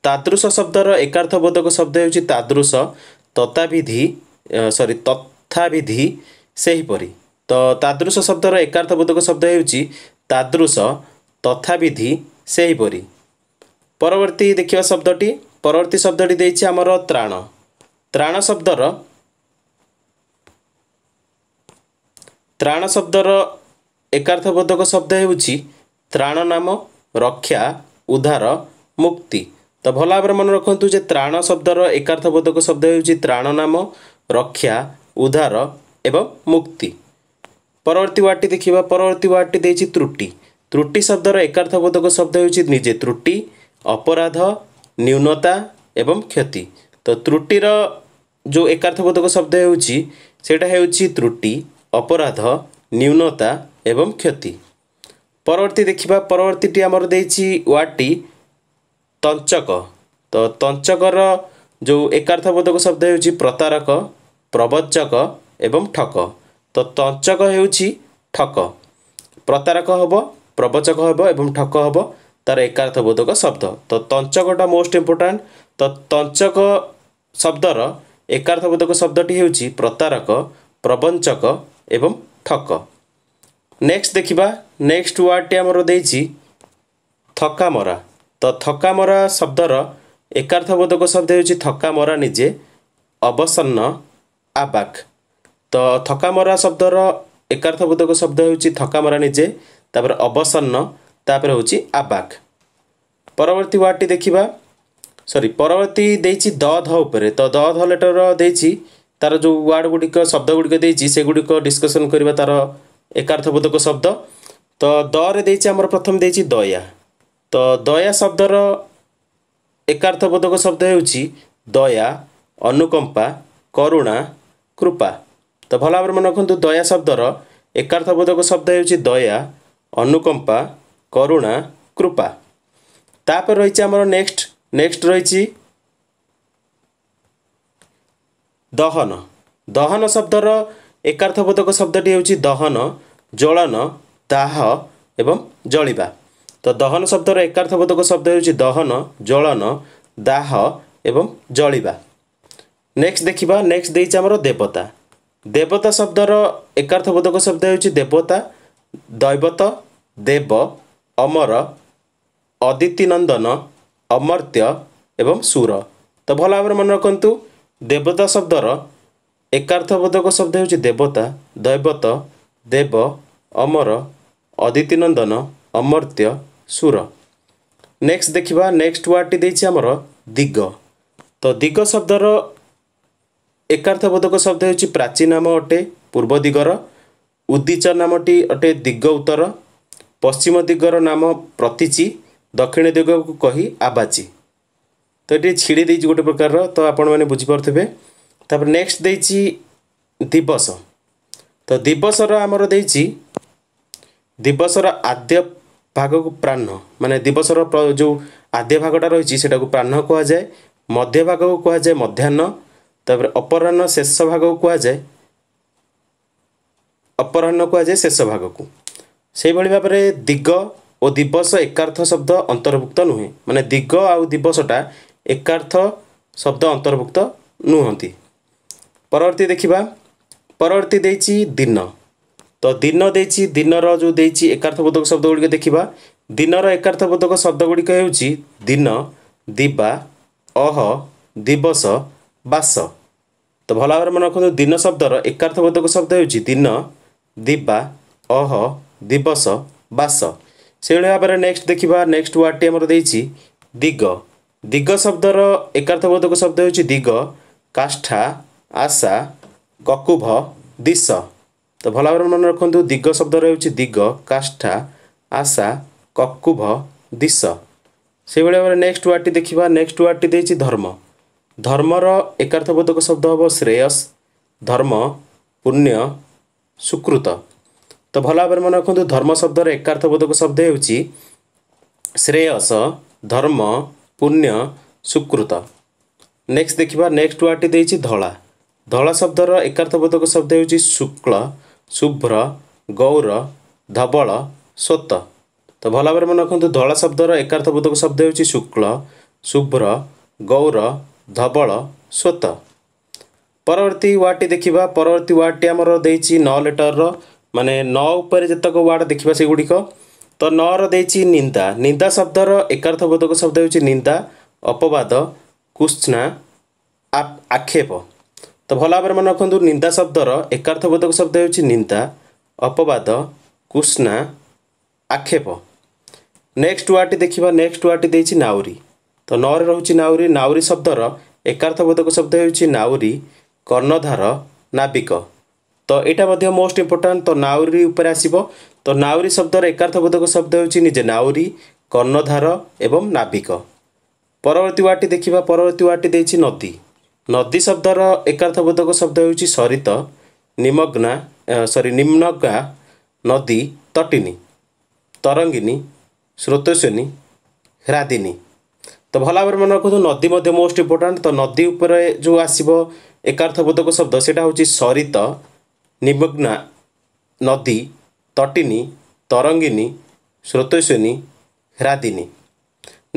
ତାଦୃଶ ଶବ୍ଦର ଏକାର୍ଥବୋଧକ ଶବ୍ଦ ହେଉଛି ତାଦୃଶ ତଥାବିଧି ସରି ତଥାବିଧି ସେହିପରି ତ ତାଦୃଶ ଶବ୍ଦର ଏକାର୍ଥବୋଧକ ଶବ୍ଦ ହେଉଛି ତାଦୃଶ ତଥାବିଧି ସେହିପରି ପରବର୍ତ୍ତୀ ଦେଖିବା ଶବ୍ଦଟି ପରବର୍ତ୍ତୀ ଶବ୍ଦଟି ଦେଇଛି ଆମର ତ୍ରାଣ ତ୍ରାଣ ଶବ୍ଦର ତ୍ରାଣ ଶବ୍ଦର ଏକାର୍ଥବୋଧକ ଶବ୍ଦ ହେଉଛି ତ୍ରାଣ ନାମ ରକ୍ଷା ଉଦ୍ଧାର ମୁକ୍ତି ତ ଭଲ ଭାବରେ ମନେ ରଖନ୍ତୁ ଯେ ତ୍ରାଣ ଶବ୍ଦର ଏକାର୍ଥବୋଧକ ଶବ୍ଦ ହେଉଛି ତ୍ରାଣ ନାମ ରକ୍ଷା ଉଦ୍ଧାର ଏବଂ ମୁକ୍ତି ପରବର୍ତ୍ତୀ ୱାର୍ଡ଼ଟି ଦେଖିବା ପରବର୍ତ୍ତୀ ୱାର୍ଡ଼ଟି ଦେଇଛି ତ୍ରୁଟି ତ୍ରୁଟି ଶବ୍ଦର ଏକାର୍ଥବୋଧକ ଶବ୍ଦ ହେଉଛି ନିଜେ ତ୍ରୁଟି ଅପରାଧ ନ୍ୟୁନତା ଏବଂ କ୍ଷତି ତ ତ୍ରୁଟିର ଯେଉଁ ଏକାର୍ଥବୋଧକ ଶବ୍ଦ ହେଉଛି ସେଇଟା ହେଉଛି ତ୍ରୁଟି ଅପରାଧ ନ୍ୟୁନତା ଏବଂ କ୍ଷତି ପରବର୍ତ୍ତୀ ଦେଖିବା ପରବର୍ତ୍ତୀଟି ଆମର ଦେଇଛି ୱାର୍ଡ଼ଟି ତଞ୍ଚକ ତ ତଞ୍ଚକର ଯେଉଁ ଏକାର୍ଥବୋଧକ ଶବ୍ଦ ହେଉଛି ପ୍ରତାରକ ପ୍ରବଚକ ଏବଂ ଠକ ତ ତଞ୍ଚକ ହେଉଛି ଠକ ପ୍ରତାରକ ହେବ ପ୍ରବଚକ ହେବ ଏବଂ ଠକ ହେବ ତା'ର ଏକାର୍ଥବୋଧକ ଶବ୍ଦ ତ ତଞ୍ଚକଟା ମୋଷ୍ଟ ଇମ୍ପୋର୍ଟାଣ୍ଟ ତ ତଞ୍ଚକ ଶବ୍ଦର ଏକାର୍ଥବୋଧକ ଶବ୍ଦଟି ହେଉଛି ପ୍ରତାରକ ପ୍ରବଞ୍ଚକ ଏବଂ ଠକ ନେକ୍ସଟ ଦେଖିବା ନେକ୍ସଟ ୱାର୍ଡ଼ଟି ଆମର ଦେଇଛି ଥକାମରା ତ ଥକାମରା ଶବ୍ଦର ଏକାର୍ଥବୋଧକ ଶବ୍ଦ ହେଉଛି ଥକାମରା ନିଜେ ଅବସନ୍ନ ଆବାକ୍ ତ ଥକାମରା ଶବ୍ଦର ଏକାର୍ଥବୋଧକ ଶବ୍ଦ ହେଉଛି ଥକାମରା ନିଜେ ତାପରେ ଅବସନ୍ନ ତାପରେ ହେଉଛି ଆବାକ୍ ପରବର୍ତ୍ତୀ ୱାର୍ଡ଼ଟି ଦେଖିବା ସରି ପରବର୍ତ୍ତୀ ଦେଇଛି ଦ ଧ ଉପରେ ତ ଦ ଧ ଲେଟର ଦେଇଛି ତାର ଯେଉଁ ୱାର୍ଡ଼ ଗୁଡ଼ିକ ଶବ୍ଦ ଗୁଡ଼ିକ ଦେଇଛି ସେଗୁଡ଼ିକ ଡିସ୍କସନ୍ କରିବା ତାର ଏକାର୍ଥବୋଧକ ଶବ୍ଦ ତ ଦରେ ଦେଇଛି ଆମର ପ୍ରଥମେ ଦେଇଛି ଦୟା ତ ଦୟା ଶବ୍ଦର ଏକାର୍ଥବୋଧକ ଶବ୍ଦ ହେଉଛି ଦୟା ଅନୁକମ୍ପା କରୁଣା କୃପା ତ ଭଲ ଭାବରେ ମନେ ରଖନ୍ତୁ ଦୟା ଶବ୍ଦର ଏକାର୍ଥବୋଧକ ଶବ୍ଦ ହେଉଛି ଦୟା ଅନୁକମ୍ପା କରୁଣା କୃପା ତାପରେ ରହିଛି ଆମର ନେକ୍ସଟ ନେକ୍ସଟ ରହିଛି ଦହନ ଦହନ ଶବ୍ଦର ଏକାର୍ଥବୋଧକ ଶବ୍ଦଟି ହେଉଛି ଦହନ ଜ୍ୱଳନ ଦାହ ଏବଂ ଜଳିବା ତ ଦହନ ଶବ୍ଦର ଏକାର୍ଥବୋଧକ ଶବ୍ଦ ହେଉଛି ଦହନ ଜ୍ୱଳନ ଦାହ ଏବଂ ଜଳିବା ନେକ୍ସଟ ଦେଖିବା ନେକ୍ସଟ ଦେଇଛି ଆମର ଦେବତା ଦେବତା ଶବ୍ଦର ଏକାର୍ଥବୋଧକ ଶବ୍ଦ ହେଉଛି ଦେବତା ଦୈବତ ଦେବ ଅମର ଅଦିତି ନନ୍ଦନ ଅମର୍ତ୍ୟ ଏବଂ ସୁର ତ ଭଲ ଭାବରେ ମନେ ରଖନ୍ତୁ ଦେବତା ଶବ୍ଦର ଏକାର୍ଥବୋଧକ ଶବ୍ଦ ହେଉଛି ଦେବତା ଦୈବତ ଦେବ ଅମର ଅଦିତି ନନ୍ଦନ ଅମର୍ତ୍ୟ ସୁର ନେକ୍ସଟ ଦେଖିବା ନେକ୍ସଟ ୱାର୍ଡ଼ଟି ଦେଇଛି ଆମର ଦିଗ ତ ଦିଗ ଶବ୍ଦର ଏକାର୍ଥବୋଧକ ଶବ୍ଦ ହେଉଛି ପ୍ରାଚୀ ନାମ ଅଟେ ପୂର୍ବ ଦିଗର ଉଦିଚ ନାମଟି ଅଟେ ଦିଗ ଉତ୍ତର ପଶ୍ଚିମ ଦିଗର ନାମ ପ୍ରତିଚି ଦକ୍ଷିଣ ଦିଗକୁ କହି ଆବାଚି ତ ଏଠି ଛିଡ଼ି ଦେଇଛି ଗୋଟେ ପ୍ରକାରର ତ ଆପଣମାନେ ବୁଝିପାରୁଥିବେ ତାପରେ ନେକ୍ସଟ ଦେଇଛି ଦିବସ ତ ଦିବସର ଆମର ଦେଇଛି ଦିବସର ଆଦ୍ୟ ଭାଗକୁ ପ୍ରାହ୍ନ ମାନେ ଦିବସର ଯେଉଁ ଆଦ୍ୟ ଭାଗଟା ରହିଛି ସେଟାକୁ ପ୍ରାହ୍ନ କୁହାଯାଏ ମଧ୍ୟ ଭାଗକୁ କୁହାଯାଏ ମଧ୍ୟାହ୍ନ ତାପରେ ଅପରାହ୍ନ ଶେଷ ଭାଗକୁ କୁହାଯାଏ ଅପରାହ୍ନ କୁହାଯାଏ ଶେଷ ଭାଗକୁ ସେହିଭଳି ଭାବରେ ଦିଗ ଓ ଦିବସ ଏକାର୍ଥ ଶବ୍ଦ ଅନ୍ତର୍ଭୁକ୍ତ ନୁହେଁ ମାନେ ଦିଗ ଆଉ ଦିବସଟା ଏକାର୍ଥ ଶବ୍ଦ ଅନ୍ତର୍ଭୁକ୍ତ ନୁହନ୍ତି ପରବର୍ତ୍ତୀ ଦେଖିବା ପରବର୍ତ୍ତୀ ଦେଇଛି ଦିନ ତ ଦିନ ଦେଇଛି ଦିନର ଯେଉଁ ଦେଇଛି ଏକାର୍ଥବୋଧକ ଶବ୍ଦ ଗୁଡ଼ିକ ଦେଖିବା ଦିନର ଏକାର୍ଥବୋଧକ ଶବ୍ଦ ଗୁଡ଼ିକ ହେଉଛି ଦିନ ଦିବା ଅହ ଦିବସ ବାସ ତ ଭଲ ଭାବରେ ମନେ ରଖନ୍ତୁ ଦିନ ଶବ୍ଦର ଏକାର୍ଥବୋଧକ ଶବ୍ଦ ହେଉଛି ଦିନ ଦିବା ଅହ दिवस बास सैभर नेक्सट देखि नेक्सट वार्ड टिम दिइ दिग दिग शब्द र एकर्थ बोधक शब्द दिग काठा आशा ककुभ दिश मन भन दिग शब्द दिग रिग आशा ककुभ दिश त्यही भएर नेक्स्ट वार्ड टि देखि नेक्सट वार्ड टिचि धर्म धर्म र एकर्थ बोधक शब्द हौ श्रेयस धर्म पुण्य सुकृत तो मन भन्नु धर्म शब्द एकार्थ बोधक शब्द हेर्छ श्रेयस धर्म पुण्य सुकृत नेक्स्ट देखा नेक्सट वाड टी धब्दर एकार्थ बोधक शब्द हेर्छ शुक्ल शुभ्र गौर धवल स्वत तो मन भन रक शब्दर एकार्थ बोधक शब्द हेर्छ शुक्ल शुभ्र गौर धवल स्वत परवर्ती वाड टी देखा पवर्ती वाड टेम्रो नेटर र ମାନେ ନ ଉପରେ ଯେତକ ୱାର୍ଡ଼ ଦେଖିବା ସେଗୁଡ଼ିକ ତ ନର ଦେଇଛି ନିନ୍ଦା ନିନ୍ଦା ଶବ୍ଦର ଏକାର୍ଥବୋଧକ ଶବ୍ଦ ହେଉଛି ନିନ୍ଦା ଅପବାଦ କୁଷ୍ଣା ଆକ୍ଷେପ ତ ଭଲ ଭାବରେ ମନେ ରଖନ୍ତୁ ନିନ୍ଦା ଶବ୍ଦର ଏକାର୍ଥବୋଧକ ଶବ୍ଦ ହେଉଛି ନିନ୍ଦା ଅପବାଦ କୁଷ୍ଣା ଆକ୍ଷେପ ନେକ୍ସଟ ୱାର୍ଡ଼ଟି ଦେଖିବା ନେକ୍ସଟ ୱାର୍ଡ଼ଟି ଦେଇଛି ନାଉରୀ ତ ନରେ ରହୁଛି ନାଉରୀ ନାଉରୀ ଶବ୍ଦର ଏକାର୍ଥବୋଧକ ଶବ୍ଦ ହେଉଛି ନାଉରୀ କର୍ଣ୍ଣଧାର ନାବିକ ତ ଏଇଟା ମଧ୍ୟ ମୋଷ୍ଟ ଇମ୍ପୋର୍ଟାଣ୍ଟ ତ ନାଉରୀ ଉପରେ ଆସିବ ତ ନାଉରୀ ଶବ୍ଦର ଏକାର୍ଥବୋଧକ ଶବ୍ଦ ହେଉଛି ନିଜେ ନାଉରୀ କର୍ଣ୍ଣଧାର ଏବଂ ନାବିକ ପରବର୍ତ୍ତୀ ୱାର୍ଡ଼ଟି ଦେଖିବା ପରବର୍ତ୍ତୀ ୱାର୍ଡ଼ଟି ଦେଇଛି ନଦୀ ନଦୀ ଶବ୍ଦର ଏକାର୍ଥବୋଧକ ଶବ୍ଦ ହେଉଛି ସରିତ ନିମଗ୍ନା ସରି ନିମ୍ନଗା ନଦୀ ତଟିନୀ ତରଙ୍ଗିନୀ ସ୍ରୋତସ୍ୱିନୀ ହ୍ରାଦିନୀ ତ ଭଲ ଭାବରେ ମନେ ରଖନ୍ତୁ ନଦୀ ମଧ୍ୟ ମୋଷ୍ଟ ଇମ୍ପୋର୍ଟାଣ୍ଟ ତ ନଦୀ ଉପରେ ଯେଉଁ ଆସିବ ଏକାର୍ଥବୋଧକ ଶବ୍ଦ ସେଇଟା ହେଉଛି ସରିତ ନିମଗ୍ନା ନଦୀ ତଟିନୀ ତରଙ୍ଗିନୀ ସ୍ରୋତସ୍ୱିନୀ ହ୍ରାଦିନୀ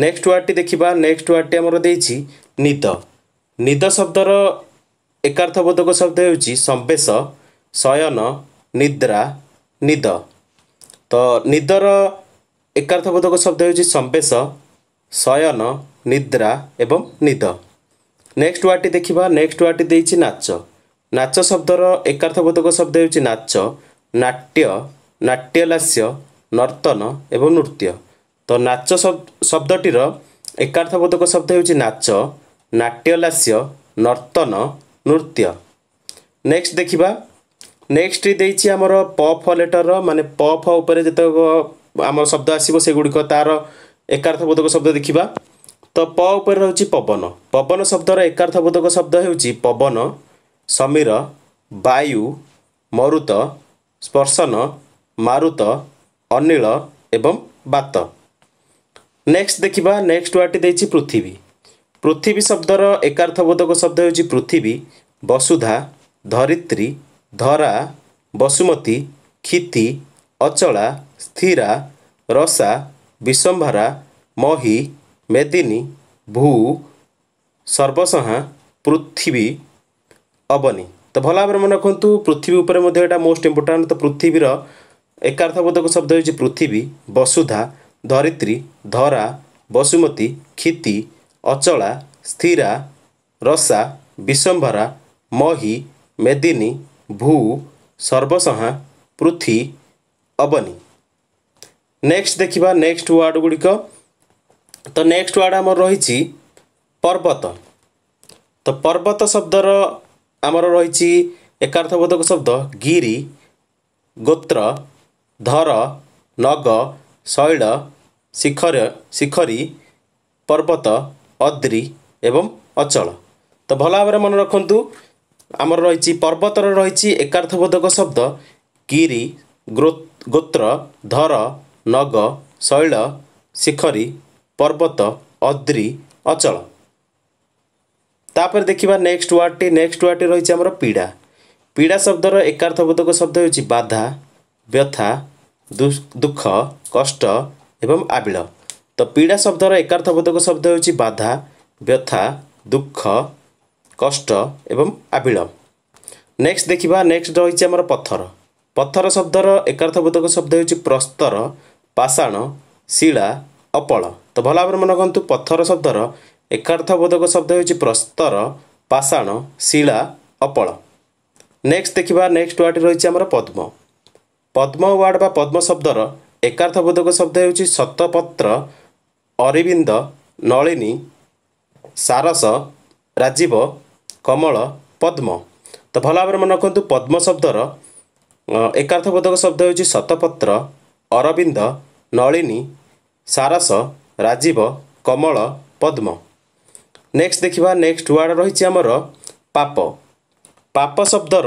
ନେକ୍ସଟ ୱାର୍ଡ଼ଟି ଦେଖିବା ନେକ୍ସଟ ୱାର୍ଡ଼ଟି ଆମର ଦେଇଛି ନିଦ ନିଦ ଶବ୍ଦର ଏକାର୍ଥବୋଧକ ଶବ୍ଦ ହେଉଛି ସମ୍ବେଶ ଶୟନ ନିଦ୍ରା ନିଦ ତ ନିଦର ଏକାର୍ଥବୋଧକ ଶବ୍ଦ ହେଉଛି ସମ୍ବେଶ ଶୟନ ନିଦ୍ରା ଏବଂ ନିଦ ନେକ୍ସଟ ୱାର୍ଡ଼ଟି ଦେଖିବା ନେକ୍ସଟ ୱାର୍ଡ଼ଟି ଦେଇଛି ନାଚ ନାଚ ଶବ୍ଦର ଏକାର୍ଥବୋଧକ ଶବ୍ଦ ହେଉଛି ନାଚ ନାଟ୍ୟ ନାଟ୍ୟଲାସ୍ୟ ନର୍ତ୍ତନ ଏବଂ ନୃତ୍ୟ ତ ନାଚ ଶବ୍ଦଟିର ଏକାର୍ଥବୋଧକ ଶବ୍ଦ ହେଉଛି ନାଚ ନାଟ୍ୟଲାସ୍ୟ ନର୍ତ୍ତନ ନୃତ୍ୟ ନେକ୍ସଟ ଦେଖିବା ନେକ୍ସଟ ଦେଇଛି ଆମର ପ ଫ ଲେଟର୍ର ମାନେ ପ ଫ ଉପରେ ଯେତେକ ଆମର ଶବ୍ଦ ଆସିବ ସେଗୁଡ଼ିକ ତା'ର ଏକାର୍ଥବୋଧକ ଶବ୍ଦ ଦେଖିବା ତ ପ ଉପରେ ରହୁଛି ପବନ ପବନ ଶବ୍ଦର ଏକାର୍ଥବୋଧକ ଶବ୍ଦ ହେଉଛି ପବନ समीर वायु मरुत स्पर्शन मारुत अनिल एवं बात देखिबा नेक्स्ट नेक्ट वाटी पृथ्वी पृथ्वी शब्द एकार्थबोधक बोधक शब्द हो पृथ्वी वसुधा धरित्री धरा बसुमती क्षिति अचला स्थिरा रसा विसम्भरा मही मेदिनी भू सर्वसहा पृथ्वी ଅବନି ତ ଭଲ ଭାବରେ ମନେ ରଖନ୍ତୁ ପୃଥିବୀ ଉପରେ ମଧ୍ୟ ଏଇଟା ମୋଷ୍ଟ ଇମ୍ପୋର୍ଟାଣ୍ଟ ତ ପୃଥିବୀର ଏକାର୍ଥବୋଧକ ଶବ୍ଦ ହେଉଛି ପୃଥିବୀ ବସୁଧା ଧରିତ୍ରୀ ଧରା ବସୁମତୀ କ୍ଷିତି ଅଚଳା ସ୍ଥିରା ରସା ବିଶମ୍ଭରା ମହି ମେଦିନୀ ଭୂ ସର୍ବସହା ପୃଥି ଅବନି ନେକ୍ସଟ ଦେଖିବା ନେକ୍ସଟ ୱାର୍ଡ଼ ଗୁଡ଼ିକ ତ ନେକ୍ସଟ ୱାର୍ଡ଼ ଆମର ରହିଛି ପର୍ବତ ତ ପର୍ବତ ଶବ୍ଦର एकार्थबोधक शब्द गिरी गोत्र धर नग शैल शिखर शिखरी पर्वत अद्रि एवं अचल त भन रकम रह पर्वत एकार्थबोधक शब्द गिरी गोत्र धर नग शैल शिखरी पर्वत अद्रि अचल ତାପରେ ଦେଖିବା ନେକ୍ସଟ ୱାର୍ଡ଼ଟି ନେକ୍ସଟ ୱାର୍ଡ଼ଟି ରହିଛି ଆମର ପୀଡ଼ା ପୀଡ଼ା ଶବ୍ଦର ଏକାର୍ଥବୋଧକ ଶବ୍ଦ ହେଉଛି ବାଧା ବ୍ୟଥା ଦୁଃଖ କଷ୍ଟ ଏବଂ ଆବିଳ ତ ପୀଡ଼ା ଶବ୍ଦର ଏକାର୍ଥବୋଧକ ଶବ୍ଦ ହେଉଛି ବାଧା ବ୍ୟଥା ଦୁଃଖ କଷ୍ଟ ଏବଂ ଆବିଳ ନେକ୍ସଟ ଦେଖିବା ନେକ୍ସଟ ରହିଛି ଆମର ପଥର ପଥର ଶବ୍ଦର ଏକାର୍ଥବୋଧକ ଶବ୍ଦ ହେଉଛି ପ୍ରସ୍ତର ପାଷାଣ ଶିଳା ଅପଳ ତ ଭଲ ଭାବରେ ମନେ କରନ୍ତୁ ପଥର ଶବ୍ଦର ଏକାର୍ଥବୋଧକ ଶବ୍ଦ ହେଉଛି ପ୍ରସ୍ତର ପାଷାଣ ଶିଳା ଅପଳ ନେକ୍ସଟ ଦେଖିବା ନେକ୍ସଟ ୱାର୍ଡ଼ ରହିଛି ଆମର ପଦ୍ମ ପଦ୍ମ ୱାର୍ଡ଼ ବା ପଦ୍ମ ଶବ୍ଦର ଏକାର୍ଥବୋଧକ ଶବ୍ଦ ହେଉଛି ଶତପତ୍ର ଅରବିନ୍ଦ ନଳିନୀ ସାରସ ରାଜୀବ କମଳ ପଦ୍ମ ତ ଭଲ ଭାବରେ ମନେ ରଖନ୍ତୁ ପଦ୍ମ ଶବ୍ଦର ଏକାର୍ଥବୋଧକ ଶବ୍ଦ ହେଉଛି ଶତପତ୍ର ଅରବିନ୍ଦ ନଳିନୀ ସାରସ ରାଜୀବ କମଳ ପଦ୍ମ देखिबा देखा वर्ड वार्ड हमर पाप पाप शब्दर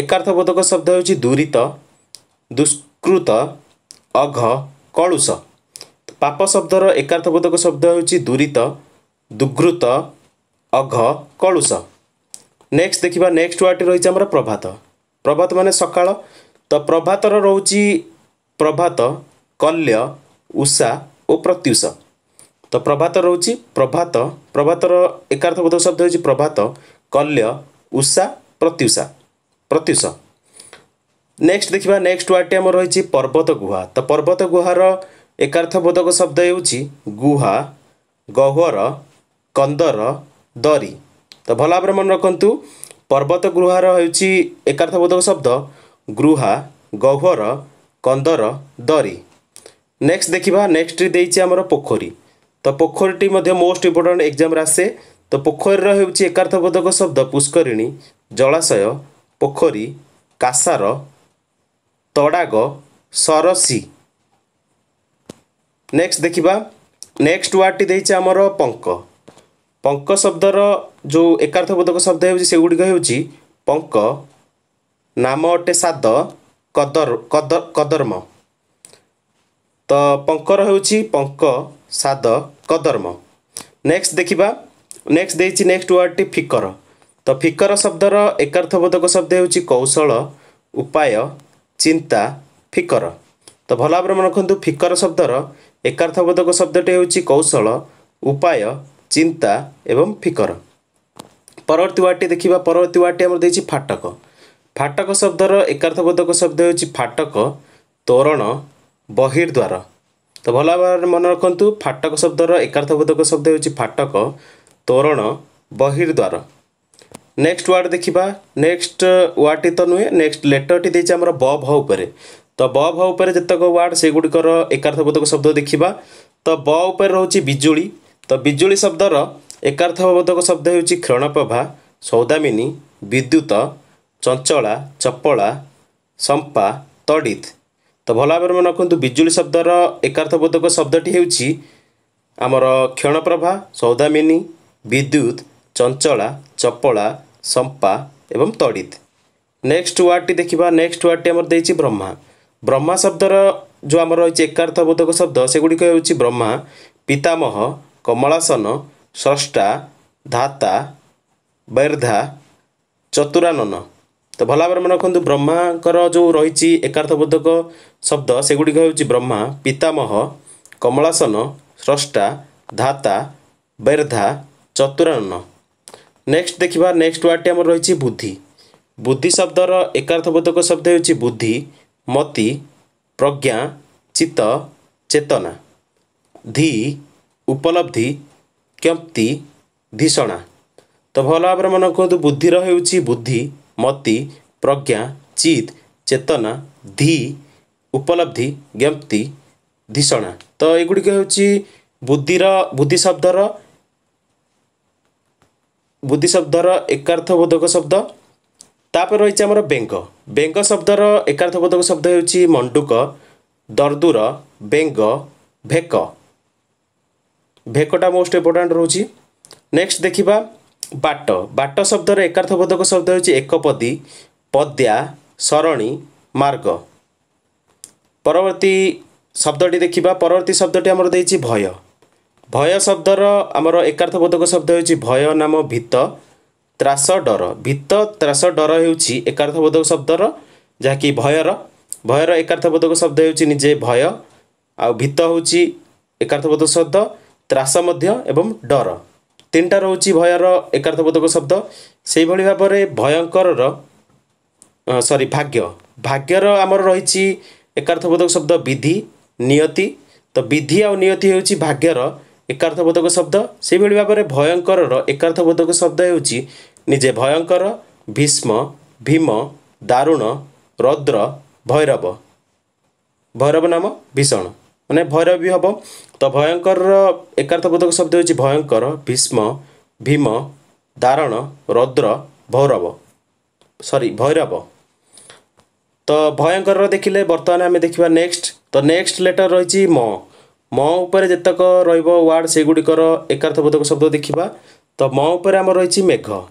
एकार्थबोधक शब्द हेर्नु दुरित दुष्कृत अघ कलुस पाप शब्दर एकार्थबोधक शब्द हेर्नु दुरित दुग्रुत अघ कलुस नेक्स्ट देखा नेक्स्ट वार्ड रहिछ हमर प्रभात प्रभात माने सकाळ त उषा ओ प्रत्युष ତ ପ୍ରଭାତ ରହୁଛି ପ୍ରଭାତ ପ୍ରଭାତର ଏକାର୍ଥବୋଧ ଶବ୍ଦ ହେଉଛି ପ୍ରଭାତ କଲ୍ୟ ଉଷା ପ୍ରତ୍ୟୁଷା ପ୍ରତ୍ୟୁଷ ନେକ୍ସଟ ଦେଖିବା ନେକ୍ସଟ ୱାର୍ଡ଼ଟି ଆମର ରହିଛି ପର୍ବତ ଗୁହା ତ ପର୍ବତ ଗୁହାର ଏକାର୍ଥବୋଧକ ଶବ୍ଦ ହେଉଛି ଗୁହା ଗହ୍ୱର କନ୍ଦର ଦରି ତ ଭଲ ଭାବରେ ମନେ ରଖନ୍ତୁ ପର୍ବତ ଗୃହର ହେଉଛି ଏକାର୍ଥବୋଧକ ଶବ୍ଦ ଗୃହା ଗହ୍ୱର କନ୍ଦର ଦରି ନେକ୍ସଟ ଦେଖିବା ନେକ୍ସଟ ଦେଇଛି ଆମର ପୋଖରୀ ତ ପୋଖରୀଟି ମଧ୍ୟ ମୋଷ୍ଟ ଇମ୍ପୋର୍ଟାଣ୍ଟ ଏକ୍ଜାମରେ ଆସେ ତ ପୋଖରୀର ହେଉଛି ଏକାର୍ଥବୋଧକ ଶବ୍ଦ ପୁଷ୍କରିଣୀ ଜଳାଶୟ ପୋଖରୀ କାସାର ତଡ଼ାଗ ସରସୀ ନେକ୍ସଟ ଦେଖିବା ନେକ୍ସଟ ୱାର୍ଡ଼ଟି ଦେଇଛି ଆମର ପଙ୍କ ପଙ୍କ ଶବ୍ଦର ଯେଉଁ ଏକାର୍ଥବୋଧକ ଶବ୍ଦ ହେଉଛି ସେଗୁଡ଼ିକ ହେଉଛି ପଙ୍କ ନାମ ଅଟେ ସାଦ କଦର କଦର୍ମ ତ ପଙ୍କର ହେଉଛି ପଙ୍କ ସାଦ କଦର୍ମ ନେକ୍ସଟ ଦେଖିବା ନେକ୍ସଟ ଦେଇଛି ନେକ୍ସଟ ୱାର୍ଡ଼ଟି ଫିକର ତ ଫିକର ଶବ୍ଦର ଏକାର୍ଥବୋଧକ ଶବ୍ଦ ହେଉଛି କୌଶଳ ଉପାୟ ଚିନ୍ତା ଫିକର ତ ଭଲ ଭାବରେ ମନେ ରଖନ୍ତୁ ଫିକର ଶବ୍ଦର ଏକାର୍ଥବୋଧକ ଶବ୍ଦଟି ହେଉଛି କୌଶଳ ଉପାୟ ଚିନ୍ତା ଏବଂ ଫିକର ପରବର୍ତ୍ତୀ ୱାର୍ଡ଼ଟି ଦେଖିବା ପରବର୍ତ୍ତୀ ୱାର୍ଡ଼ଟି ଆମର ଦେଇଛି ଫାଟକ ଫାଟକ ଶବ୍ଦର ଏକାର୍ଥବୋଧକ ଶବ୍ଦ ହେଉଛି ଫାଟକ ତୋରଣ ବହିର୍ଦ୍ୱାର ତ ଭଲ ଭାବରେ ମନେ ରଖନ୍ତୁ ଫାଟକ ଶବ୍ଦର ଏକାର୍ଥବୋଧକ ଶବ୍ଦ ହେଉଛି ଫାଟକ ତୋରଣ ବହିର୍ଦ୍ୱାର ନେକ୍ସଟ ୱାର୍ଡ଼ ଦେଖିବା ନେକ୍ସଟ ୱାର୍ଡ଼ଟି ତ ନୁହେଁ ନେକ୍ସଟ ଲେଟରଟି ଦେଇଛି ଆମର ବ ଭ ଉପରେ ତ ବ ଭ ଉପରେ ଯେତେକ ୱାର୍ଡ଼ ସେଗୁଡ଼ିକର ଏକାର୍ଥବୋଧକ ଶବ୍ଦ ଦେଖିବା ତ ବ ଉପରେ ରହୁଛି ବିଜୁଳି ତ ବିଜୁଳି ଶବ୍ଦର ଏକାର୍ଥବୋଧକ ଶବ୍ଦ ହେଉଛି କ୍ଷଣପ୍ରଭା ସୌଦାମିନୀ ବିଦ୍ୟୁତ ଚଞ୍ଚଳା ଚପଳା ସମ୍ପା ତଡ଼ିତ ତ ଭଲ ଭାବରେ ମନେ ରଖନ୍ତୁ ବିଜୁଳି ଶବ୍ଦର ଏକାର୍ଥବୋଧକ ଶବ୍ଦଟି ହେଉଛି ଆମର କ୍ଷଣପ୍ରଭା ସୌଦାମିନୀ ବିଦ୍ୟୁତ୍ ଚଞ୍ଚଳା ଚପଳା ସମ୍ପା ଏବଂ ତଡ଼ିତ ନେକ୍ସଟ ୱାର୍ଡ଼ଟି ଦେଖିବା ନେକ୍ସଟ ୱାର୍ଡ଼ଟି ଆମର ଦେଇଛି ବ୍ରହ୍ମା ବ୍ରହ୍ମା ଶବ୍ଦର ଯେଉଁ ଆମର ରହିଛି ଏକାର୍ଥବୋଧକ ଶବ୍ଦ ସେଗୁଡ଼ିକ ହେଉଛି ବ୍ରହ୍ମା ପିତାମହ କମଳାସନ ସ୍ରଷ୍ଟା ଧାତା ବୈର୍ଦ୍ଧା ଚତୁରାନନ ତ ଭଲ ଭାବରେ ମନେ ରଖନ୍ତୁ ବ୍ରହ୍ମାଙ୍କର ଯେଉଁ ରହିଛି ଏକାର୍ଥବୋଧକ ଶବ୍ଦ ସେଗୁଡ଼ିକ ହେଉଛି ବ୍ରହ୍ମା ପିତାମହ କମଳାସନ ସ୍ରଷ୍ଟା ଧାତା ବେର୍ଦ୍ଧା ଚତୁରାନନ ନେକ୍ସଟ ଦେଖିବା ନେକ୍ସଟ ୱାର୍ଡ଼ଟି ଆମର ରହିଛି ବୁଦ୍ଧି ବୁଦ୍ଧି ଶବ୍ଦର ଏକାର୍ଥବୋଧକ ଶବ୍ଦ ହେଉଛି ବୁଦ୍ଧି ମତି ପ୍ରଜ୍ଞା ଚିତ୍ତ ଚେତନା ଧି ଉପଲବ୍ଧି କ୍ୟପ୍ତି ଧୀଷଣା ତ ଭଲ ଭାବରେ ମନେ ରଖନ୍ତୁ ବୁଦ୍ଧିର ହେଉଛି ବୁଦ୍ଧି मति प्रज्ञा चित ଚେତନା ଧି ଉପଲବ୍ଧି ଜ୍ଞପ୍ତି ଧିଷଣା ତ ଏଗୁଡ଼ିକ ହେଉଛି ବୁଦ୍ଧିର ବୁଦ୍ଧି ଶବ୍ଦର ବୁଦ୍ଧି ଶବ୍ଦର ଏକାର୍ଥବୋଧକ ଶବ୍ଦ ତାପରେ ରହିଛି ଆମର ବେଙ୍ଗ ବେଙ୍ଗ ଶବ୍ଦର ଏକାର୍ଥବୋଧକ ଶବ୍ଦ ହେଉଛି ମଣ୍ଡୁକ ଦର୍ଦୁର ବେଙ୍ଗ ଭେକ ଭେକଟା ମୋଷ୍ଟ ଇମ୍ପୋର୍ଟାଣ୍ଟ ରହୁଛି ନେକ୍ସଟ ଦେଖିବା ବାଟ ବାଟ ଶବ୍ଦର ଏକାର୍ଥବୋଧକ ଶବ୍ଦ ହେଉଛି ଏକପଦୀ ପଦ୍ୟା ସରଣୀ ମାର୍ଗ ପରବର୍ତ୍ତୀ ଶବ୍ଦଟି ଦେଖିବା ପରବର୍ତ୍ତୀ ଶବ୍ଦଟି ଆମର ଦେଇଛି ଭୟ ଭୟ ଶବ୍ଦର ଆମର ଏକାର୍ଥବୋଧକ ଶବ୍ଦ ହେଉଛି ଭୟ ନାମ ଭିତ ତ୍ରାସ ଡର ଭିତ ତ୍ରାସ ଡର ହେଉଛି ଏକାର୍ଥବୋଧକ ଶବ୍ଦର ଯାହାକି ଭୟର ଭୟର ଏକାର୍ଥବୋଧକ ଶବ୍ଦ ହେଉଛି ନିଜେ ଭୟ ଆଉ ଭିତ ହେଉଛି ଏକାର୍ଥବୋଧକ ଶବ୍ଦ ତ୍ରାସ ମଧ୍ୟ ଏବଂ ଡର ତିନିଟା ରହୁଛି ଭୟର ଏକାର୍ଥବୋଧକ ଶବ୍ଦ ସେହିଭଳି ଭାବରେ ଭୟଙ୍କରର ସରି ଭାଗ୍ୟ ଭାଗ୍ୟର ଆମର ରହିଛି ଏକାର୍ଥବୋଧକ ଶବ୍ଦ ବିଧି ନିୟତି ତ ବିଧି ଆଉ ନିୟତି ହେଉଛି ଭାଗ୍ୟର ଏକାର୍ଥବୋଧକ ଶବ୍ଦ ସେହିଭଳି ଭାବରେ ଭୟଙ୍କରର ଏକାର୍ଥବୋଧକ ଶବ୍ଦ ହେଉଛି ନିଜେ ଭୟଙ୍କର ଭୀଷ୍ମ ଭୀମ ଦାରୁଣ ରୌଦ୍ର ଭୈରବ ଭୈରବ ନାମ ଭୀଷଣ ମାନେ ଭୈରବ ବି ହେବ ତ ଭୟଙ୍କରର ଏକାର୍ଥବୋଧକ ଶବ୍ଦ ହେଉଛି ଭୟଙ୍କର ଭୀଷ୍ମ ଭୀମ ଦାରଣ ରୌଦ୍ର ଭୈରବ ସରି ଭୈରବ ତ ଭୟଙ୍କରର ଦେଖିଲେ ବର୍ତ୍ତମାନ ଆମେ ଦେଖିବା ନେକ୍ସଟ ତ ନେକ୍ସଟ ଲେଟର୍ ରହିଛି ମ ମ ଉପରେ ଯେତେକ ରହିବ ୱାର୍ଡ଼ ସେଗୁଡ଼ିକର ଏକାର୍ଥବୋଧକ ଶବ୍ଦ ଦେଖିବା ତ ମ ଉପରେ ଆମର ରହିଛି ମେଘ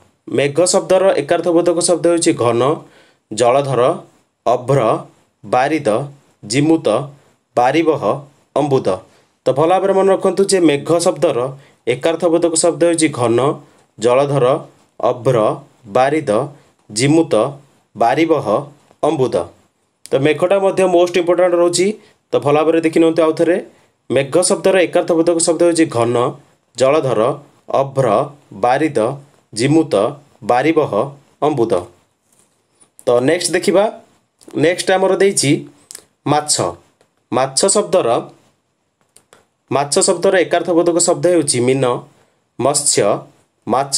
ମେଘ ଶବ୍ଦର ଏକାର୍ଥବୋଧକ ଶବ୍ଦ ହେଉଛି ଘନ ଜଳଧର ଅଭ୍ର ବାରିଦ ଜିମୁତ ପାରିବହ ଅମ୍ବୁଦ ତ ଭଲ ଭାବରେ ମନେ ରଖନ୍ତୁ ଯେ ମେଘ ଶବ୍ଦର ଏକାର୍ଥବୋଧକ ଶବ୍ଦ ହେଉଛି ଘନ ଜଳଧର ଅଭ୍ର ବାରିଦ ଜିମୁତ ବାରିବହ ଅମ୍ବୁଦ ତ ମେଘଟା ମଧ୍ୟ ମୋଷ୍ଟ ଇମ୍ପୋର୍ଟାଣ୍ଟ ରହୁଛି ତ ଭଲ ଭାବରେ ଦେଖିନିଅନ୍ତୁ ଆଉ ଥରେ ମେଘ ଶବ୍ଦର ଏକାର୍ଥବୋଧକ ଶବ୍ଦ ହେଉଛି ଘନ ଜଳଧର ଅଭ୍ର ବାରିଦ ଜିମୁତ ବାରିବହ ଅମ୍ବୁଦ ତ ନେକ୍ସଟ ଦେଖିବା ନେକ୍ସଟ ଆମର ଦେଇଛି ମାଛ ମାଛ ଶବ୍ଦର ମାଛ ଶବ୍ଦର ଏକାର୍ଥବୋଧକ ଶବ୍ଦ ହେଉଛି ମୀନ ମତ୍ସ୍ୟ ମାଛ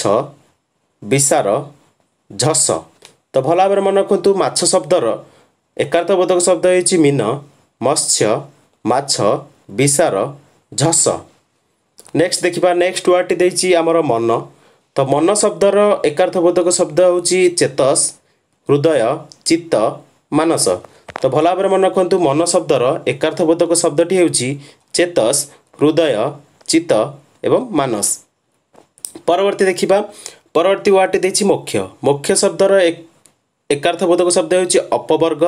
ବିଷାର ଝସ ତ ଭଲ ଭାବରେ ମନେ ରଖନ୍ତୁ ମାଛ ଶବ୍ଦର ଏକାର୍ଥବୋଧକ ଶବ୍ଦ ହେଉଛି ମୀନ ମତ୍ସ୍ୟ ମାଛ ବିଷାର ଝସ ନେକ୍ସଟ ଦେଖିବା ନେକ୍ସଟ ୱାର୍ଡ଼ଟି ଦେଇଛି ଆମର ମନ ତ ମନ ଶବ୍ଦର ଏକାର୍ଥବୋଧକ ଶବ୍ଦ ହେଉଛି ଚେତସ ହୃଦୟ ଚିତ୍ତ ମାନସ ତ ଭଲ ଭାବରେ ମନେ ରଖନ୍ତୁ ମନ ଶବ୍ଦର ଏକାର୍ଥବୋଧକ ଶବ୍ଦଟି ହେଉଛି ଚେତସ ହୃଦୟ ଚିତ୍ତ ଏବଂ ମାନସ ପରବର୍ତ୍ତୀ ଦେଖିବା ପରବର୍ତ୍ତୀ ୱାର୍ଡ଼ଟି ଦେଇଛି ମୋକ୍ଷ ମୋକ୍ଷ ଶବ୍ଦର ଏକାର୍ଥବୋଧକ ଶବ୍ଦ ହେଉଛି ଅପବର୍ଗ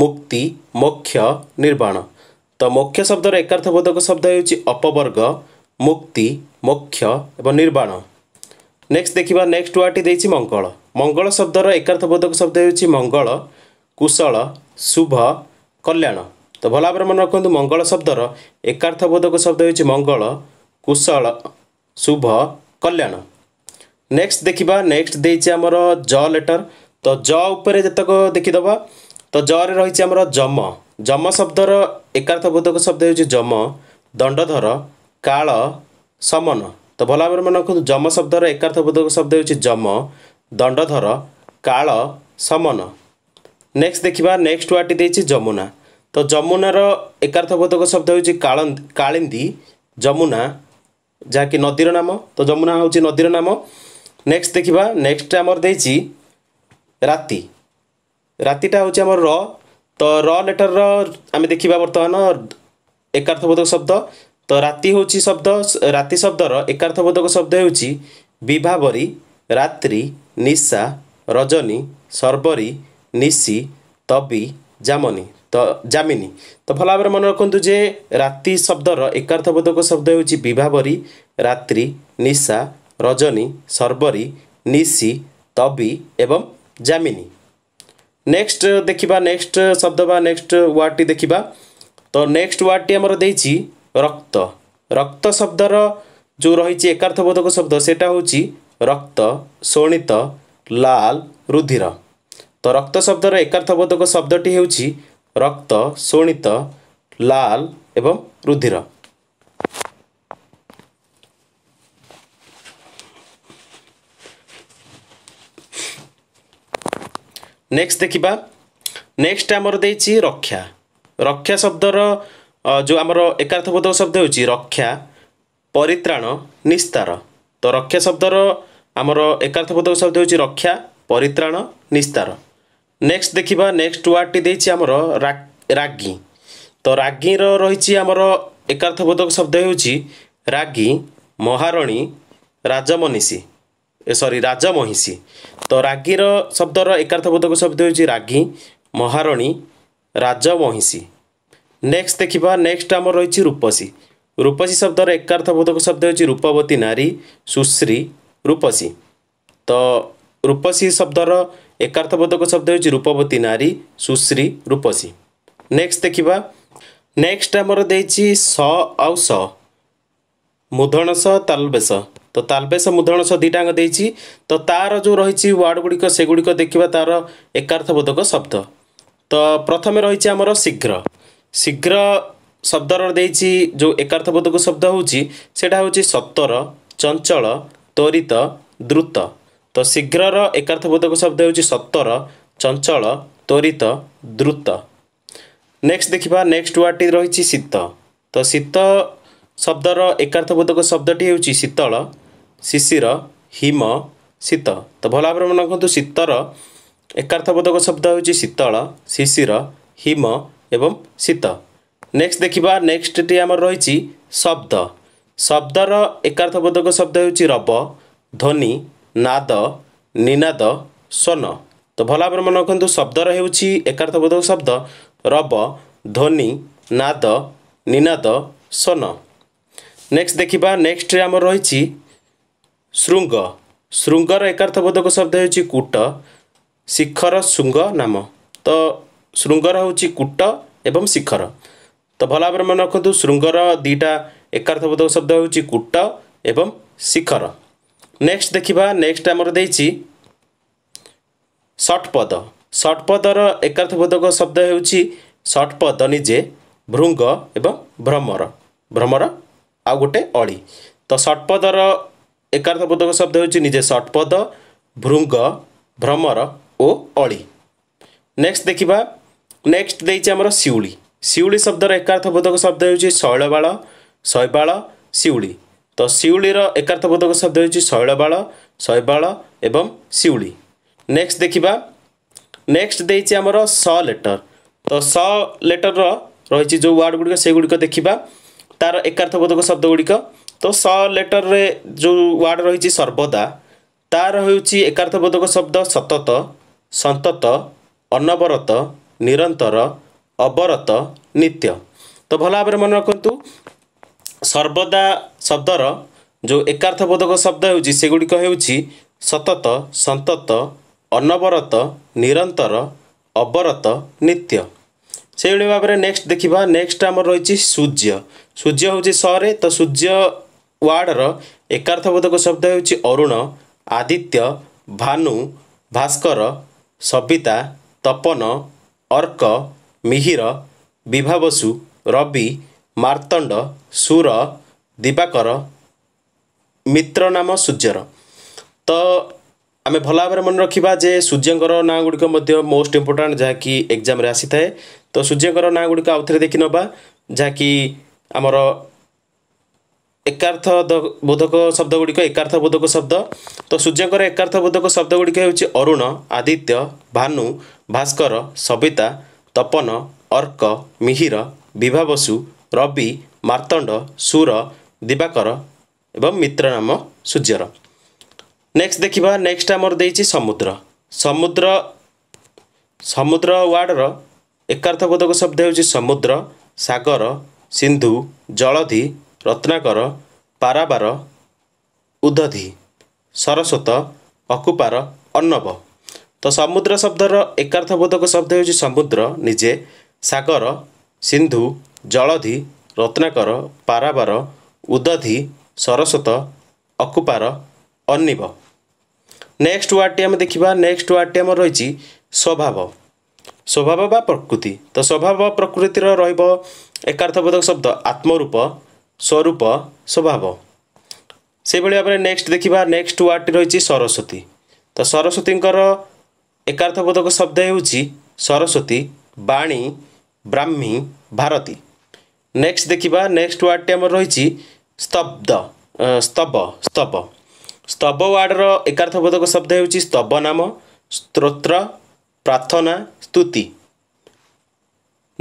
ମୁକ୍ତି ମୋକ୍ଷ ନିର୍ବାଣ ତ ମୋକ୍ଷ ଶବ୍ଦର ଏକାର୍ଥବୋଧକ ଶବ୍ଦ ହେଉଛି ଅପବର୍ଗ ମୁକ୍ତି ମୋକ୍ଷ ଏବଂ ନିର୍ବାଣ ନେକ୍ସଟ ଦେଖିବା ନେକ୍ସଟ ୱାର୍ଡ଼ଟି ଦେଇଛି ମଙ୍ଗଳ ମଙ୍ଗଳ ଶବ୍ଦର ଏକାର୍ଥବୋଧକ ଶବ୍ଦ ହେଉଛି ମଙ୍ଗଳ କୁଶଳ ଶୁଭ କଲ୍ୟାଣ ତ ଭଲ ଭାବରେ ମନେ ରଖନ୍ତୁ ମଙ୍ଗଳ ଶବ୍ଦର ଏକାର୍ଥ ବୋଧକ ଶବ୍ଦ ହେଉଛି ମଙ୍ଗଳ କୁଶଳ ଶୁଭ କଲ୍ୟାଣ ନେକ୍ସଟ ଦେଖିବା ନେକ୍ସଟ ଦେଇଛି ଆମର ଜ ଲେଟର ତ ଜ ଉପରେ ଯେତେକ ଦେଖିଦେବା ତ ଜରେ ରହିଛି ଆମର ଜମ ଜମ ଶବ୍ଦର ଏକାର୍ଥ ବୋଧକ ଶବ୍ଦ ହେଉଛି ଜମ ଦଣ୍ଡଧର କାଳ ସମନ ତ ଭଲ ଭାବରେ ମନେ ରଖନ୍ତୁ ଜମ ଶବ୍ଦର ଏକାର୍ଥ ବୋଧକ ଶବ୍ଦ ହେଉଛି ଜମ ଦଣ୍ଡଧର କାଳ ସମନ ନେକ୍ସଟ ଦେଖିବା ନେକ୍ସଟ ୱାର୍ଡ଼ଟି ଦେଇଛି ଯମୁନା ତ ଯମୁନାର ଏକାର୍ଥବୋଧକ ଶବ୍ଦ ହେଉଛି କାଳିନ୍ଦୀ ଯମୁନା ଯାହାକି ନଦୀର ନାମ ତ ଯମୁନା ହେଉଛି ନଦୀର ନାମ ନେକ୍ସଟ ଦେଖିବା ନେକ୍ସଟ ଆମର ଦେଇଛି ରାତି ରାତିଟା ହେଉଛି ଆମର ର ତ ର ଲେଟରର ଆମେ ଦେଖିବା ବର୍ତ୍ତମାନ ଏକାର୍ଥବୋଧକ ଶବ୍ଦ ତ ରାତି ହେଉଛି ଶବ୍ଦ ରାତି ଶବ୍ଦର ଏକାର୍ଥବୋଧକ ଶବ୍ଦ ହେଉଛି ବିଭାବରୀ ରାତ୍ରି ନିଶା ରଜନୀ ସର୍ବରୀ ନିଶି ତବି ଜାମନୀ ତ ଯାମିନୀ ତ ଭଲ ଭାବରେ ମନେ ରଖନ୍ତୁ ଯେ ରାତି ଶବ୍ଦର ଏକାର୍ଥବୋଧକ ଶବ୍ଦ ହେଉଛି ବିଭାବରୀ ରାତ୍ରି ନିଶା ରଜନୀ ସର୍ବରୀ ନିଶି ତବି ଏବଂ ଯାମିନୀ ନେକ୍ସଟ ଦେଖିବା ନେକ୍ସଟ ଶବ୍ଦ ବା ନେକ୍ସଟ ୱାର୍ଡ଼ଟି ଦେଖିବା ତ ନେକ୍ସଟ ୱାର୍ଡ଼ଟି ଆମର ଦେଇଛି ରକ୍ତ ରକ୍ତ ଶବ୍ଦର ଯେଉଁ ରହିଛି ଏକାର୍ଥବୋଧକ ଶବ୍ଦ ସେଇଟା ହେଉଛି ରକ୍ତ ଶୋଣିତ ଲାଲ ରୁଧିର ତ ରକ୍ତ ଶବ୍ଦର ଏକାର୍ଥବୋଧକ ଶବ୍ଦଟି ହେଉଛି ରକ୍ତ ଶୋଣିତ ଲାଲ ଏବଂ ରୁଧିର ନେକ୍ସଟ ଦେଖିବା ନେକ୍ସଟ ଆମର ଦେଇଛି ରକ୍ଷା ରକ୍ଷା ଶବ୍ଦର ଯେଉଁ ଆମର ଏକାର୍ଥବୋଧ ଶବ୍ଦ ହେଉଛି ରକ୍ଷା ପରିତ୍ରାଣ ନିସ୍ତାର ତ ରକ୍ଷା ଶବ୍ଦର ଆମର ଏକାର୍ଥବୋଧ ଶବ୍ଦ ହେଉଛି ରକ୍ଷା ପରିତ୍ରାଣ ନିସ୍ତାର नेक्स्ट देखिबा नेक्स्ट नेक्सट देछि हमरो रागी तो रागी रो रहिछि हमरो बोधक शब्द रागी महारणी ए सॉरी राजमहिसी तो रागी रो शब्द रो एकार्थबोधक बोधक शब्द रागी महारणी राजमहिसी नेक्स्ट देखिबा नेक्स्ट हमरो रहिछि रूपसी रूपसी शब्द रो एकार्थबोधक बोधक शब्द हेउछि रूपवती नारी सुश्री रूपसी रूपसी शब्द रो एकर्थबोधक शब्द हो रूपवती नारी सुश्री रूपसी नेक्स्ट नेक्सट देखि नेक्ट आम स आउ स मुधणस तालबवेश तालबवेश मुधणस तो तार जो रहि वार्ड गुडिक सगुडिको देखा तार एकर्थबोधक शब्द त प्रथमे शीघ्र शीघ्र शब्द र जो एकर्थबोधक शब्द हौटा हौ सतर चंचल तरित द्रुत ତ ଶୀଘ୍ରର ଏକାର୍ଥ ବୋଧକ ଶବ୍ଦ ହେଉଛି ସତର ଚଞ୍ଚଳ ତ୍ୱରିତ ଦ୍ରୁତ ନେକ୍ସଟ ଦେଖିବା ନେକ୍ସଟ ୱାର୍ଡ଼ଟି ରହିଛି ଶୀତ ତ ଶୀତ ଶବ୍ଦର ଏକାର୍ଥ ବୋଧକ ଶବ୍ଦଟି ହେଉଛି ଶୀତଳ ଶିଶିର ହିମ ଶୀତ ତ ଭଲ ଭାବରେ ମନେ ରଖନ୍ତୁ ଶୀତର ଏକାର୍ଥ ବୋଧକ ଶବ୍ଦ ହେଉଛି ଶୀତଳ ଶିଶିର ହିମ ଏବଂ ଶୀତ ନେକ୍ସଟ ଦେଖିବା ନେକ୍ସଟଟି ଆମର ରହିଛି ଶବ୍ଦ ଶବ୍ଦର ଏକାର୍ଥ ବୋଧକ ଶବ୍ଦ ହେଉଛି ରବ ଧ୍ୱନି ନାଦ ନିନାଦ ସ୍ୱନ ତ ଭଲ ଭାବରେ ମନେ ରଖନ୍ତୁ ଶବ୍ଦର ହେଉଛି ଏକାର୍ଥବୋଧକ ଶବ୍ଦ ରବ ଧ୍ୱନି ନାଦ ନିନାଦ ସ୍ୱନ ନେକ୍ସଟ ଦେଖିବା ନେକ୍ସଟରେ ଆମର ରହିଛି ଶୃଙ୍ଗ ଶୃଙ୍ଗର ଏକାର୍ଥବୋଧକ ଶବ୍ଦ ହେଉଛି କୁଟ ଶିଖର ଶୃଙ୍ଗ ନାମ ତ ଶୃଙ୍ଗର ହେଉଛି କୁଟ ଏବଂ ଶିଖର ତ ଭଲ ଭାବରେ ମନେ ରଖନ୍ତୁ ଶୃଙ୍ଗର ଦୁଇଟା ଏକାର୍ଥବୋଧକ ଶବ୍ଦ ହେଉଛି କୁଟ ଏବଂ ଶିଖର নেক্সট দেখিবা নেক্সট আমার দিয়েছি ষটপদ ଷଟ୍ପଦର ଏକାର୍ଥବୋଧକ ଶବ୍ଦ ହେଉଛି ଷଟ୍ପଦ ନିଜେ ଭୃଙ୍ଗ ଏବଂ ଭ୍ରମର ଭ୍ରମର ଆଉ ଗୋଟେ ଅଳି ତ ଷଟ୍ପଦର ଏକାର୍ଥବୋଧକ ଶବ୍ଦ ହେଉଛି ନିଜେ ଷଟ୍ପଦ ଭୃଙ୍ଗ ଭ୍ରମର ଓ ଅଳି ନେକ୍ସଟ ଦେଖିବା ନେକ୍ସଟ ଦେଇଛି ଆମର ଶିଉଳି ଶିଉଳି ଶବ୍ଦର ଏକାର୍ଥବୋଧକ ଶବ୍ଦ ହେଉଛି ଶୈଳବାଳ ଶୈବାଳ ଶିଉଳି त सिउली र एकर्थ बोधक शब्द हो हेर्छ शैलबाैबा नेक्स्ट नेक्सट देखि नेक्टिम स लेटर तो त सलेटर र रह वार्ड गुडिक सबै देखि तार एकर्थ बोधक शब्द गुडिक तो स लेटर रे जो वार्ड रहर्थ बोधक शब्द सतत सन्तत अनवरत निरन्तर अवरत नित्य तो त भएर मन रक ସର୍ବଦା ଶବ୍ଦର ଯେଉଁ ଏକାର୍ଥବୋଧକ ଶବ୍ଦ ହେଉଛି ସେଗୁଡ଼ିକ ହେଉଛି ସତତ ସନ୍ତତ ଅନବରତ ନିରନ୍ତର ଅବରତ ନିତ୍ୟ ସେଇଭଳି ଭାବରେ ନେକ୍ସଟ ଦେଖିବା ନେକ୍ସଟ ଆମର ରହିଛି ସୂର୍ଯ୍ୟ ସୂର୍ଯ୍ୟ ହେଉଛି ସରେ ତ ସୂର୍ଯ୍ୟ ୱାର୍ଡ଼ର ଏକାର୍ଥବୋଧକ ଶବ୍ଦ ହେଉଛି ଅରୁଣ ଆଦିତ୍ୟ ଭାନୁ ଭାସ୍କର ସବିତା ତପନ ଅର୍କ ମିହିର ବିଭାବସୁ ରବି ମାର୍ତଣ୍ଡ ସୁର ଦିବାକର ମିତ୍ର ନାମ ସୂର୍ଯ୍ୟର ତ ଆମେ ଭଲ ଭାବରେ ମନେ ରଖିବା ଯେ ସୂର୍ଯ୍ୟଙ୍କର ନାଁ ଗୁଡ଼ିକ ମଧ୍ୟ ମୋଷ୍ଟ ଇମ୍ପୋର୍ଟାଣ୍ଟ ଯାହାକି ଏକ୍ଜାମରେ ଆସିଥାଏ ତ ସୂର୍ଯ୍ୟଙ୍କର ନାଁ ଗୁଡ଼ିକ ଆଉ ଥରେ ଦେଖିନେବା ଯାହାକି ଆମର ଏକାର୍ଥ ବୋଧକ ଶବ୍ଦ ଗୁଡ଼ିକ ଏକାର୍ଥ ବୋଧକ ଶବ୍ଦ ତ ସୂର୍ଯ୍ୟଙ୍କର ଏକାର୍ଥ ବୋଧକ ଶବ୍ଦ ଗୁଡ଼ିକ ହେଉଛି ଅରୁଣ ଆଦିତ୍ୟ ଭାନୁ ଭାସ୍କର ସବିତା ତପନ ଅର୍କ ମିହିର ବିଭାବସୁ ରବି ମାର୍ତଣ୍ଡ ସୁର ଦିବାକର ଏବଂ ମିତ୍ର ନାମ ସୂର୍ଯ୍ୟର ନେକ୍ସଟ ଦେଖିବା ନେକ୍ସଟ ଆମର ଦେଇଛି ସମୁଦ୍ର ସମୁଦ୍ର ସମୁଦ୍ର ୱାର୍ଡ଼ର ଏକାର୍ଥବୋଧକ ଶବ୍ଦ ହେଉଛି ସମୁଦ୍ର ସାଗର ସିନ୍ଧୁ ଜଳଧି ରତ୍ନାକର ପାରାବାର ଉଦ୍ଧଧି ସରସ୍ୱତ ଅକୁପାର ଅର୍ଣ୍ଣବ ତ ସମୁଦ୍ର ଶବ୍ଦର ଏକାର୍ଥବୋଧକ ଶବ୍ଦ ହେଉଛି ସମୁଦ୍ର ନିଜେ ସାଗର ସିନ୍ଧୁ ଜଳଧି ରତ୍ନାକର ପାରାବାର ଉଦଧି ସରସ୍ୱତ ଅକୁପାର ଅନିବ ନେକ୍ସଟ ୱାର୍ଡ଼ଟି ଆମେ ଦେଖିବା ନେକ୍ସଟ ୱାର୍ଡ଼ଟି ଆମର ରହିଛି ସ୍ୱଭାବ ସ୍ୱଭାବ ବା ପ୍ରକୃତି ତ ସ୍ୱଭାବ ବା ପ୍ରକୃତିର ରହିବ ଏକାର୍ଥବୋଧକ ଶବ୍ଦ ଆତ୍ମରୂପ ସ୍ୱରୂପ ସ୍ୱଭାବ ସେହିଭଳି ଭାବରେ ନେକ୍ସଟ ଦେଖିବା ନେକ୍ସଟ ୱାର୍ଡ଼ଟି ରହିଛି ସରସ୍ୱତୀ ତ ସରସ୍ୱତୀଙ୍କର ଏକାର୍ଥବୋଧକ ଶବ୍ଦ ହେଉଛି ସରସ୍ୱତୀ ବାଣୀ ବ୍ରାହ୍ମୀ ଭାରତୀ नेक्स्ट देखिबा नेक्स्ट नेक्सट वार्डटेम रहिछि स्तब्ध स्तब स्तब स्तब वर्ड रो एकार्थ बोधक शब्द हेउछि स्तब नाम स्तोत्र प्रार्थना स्तुति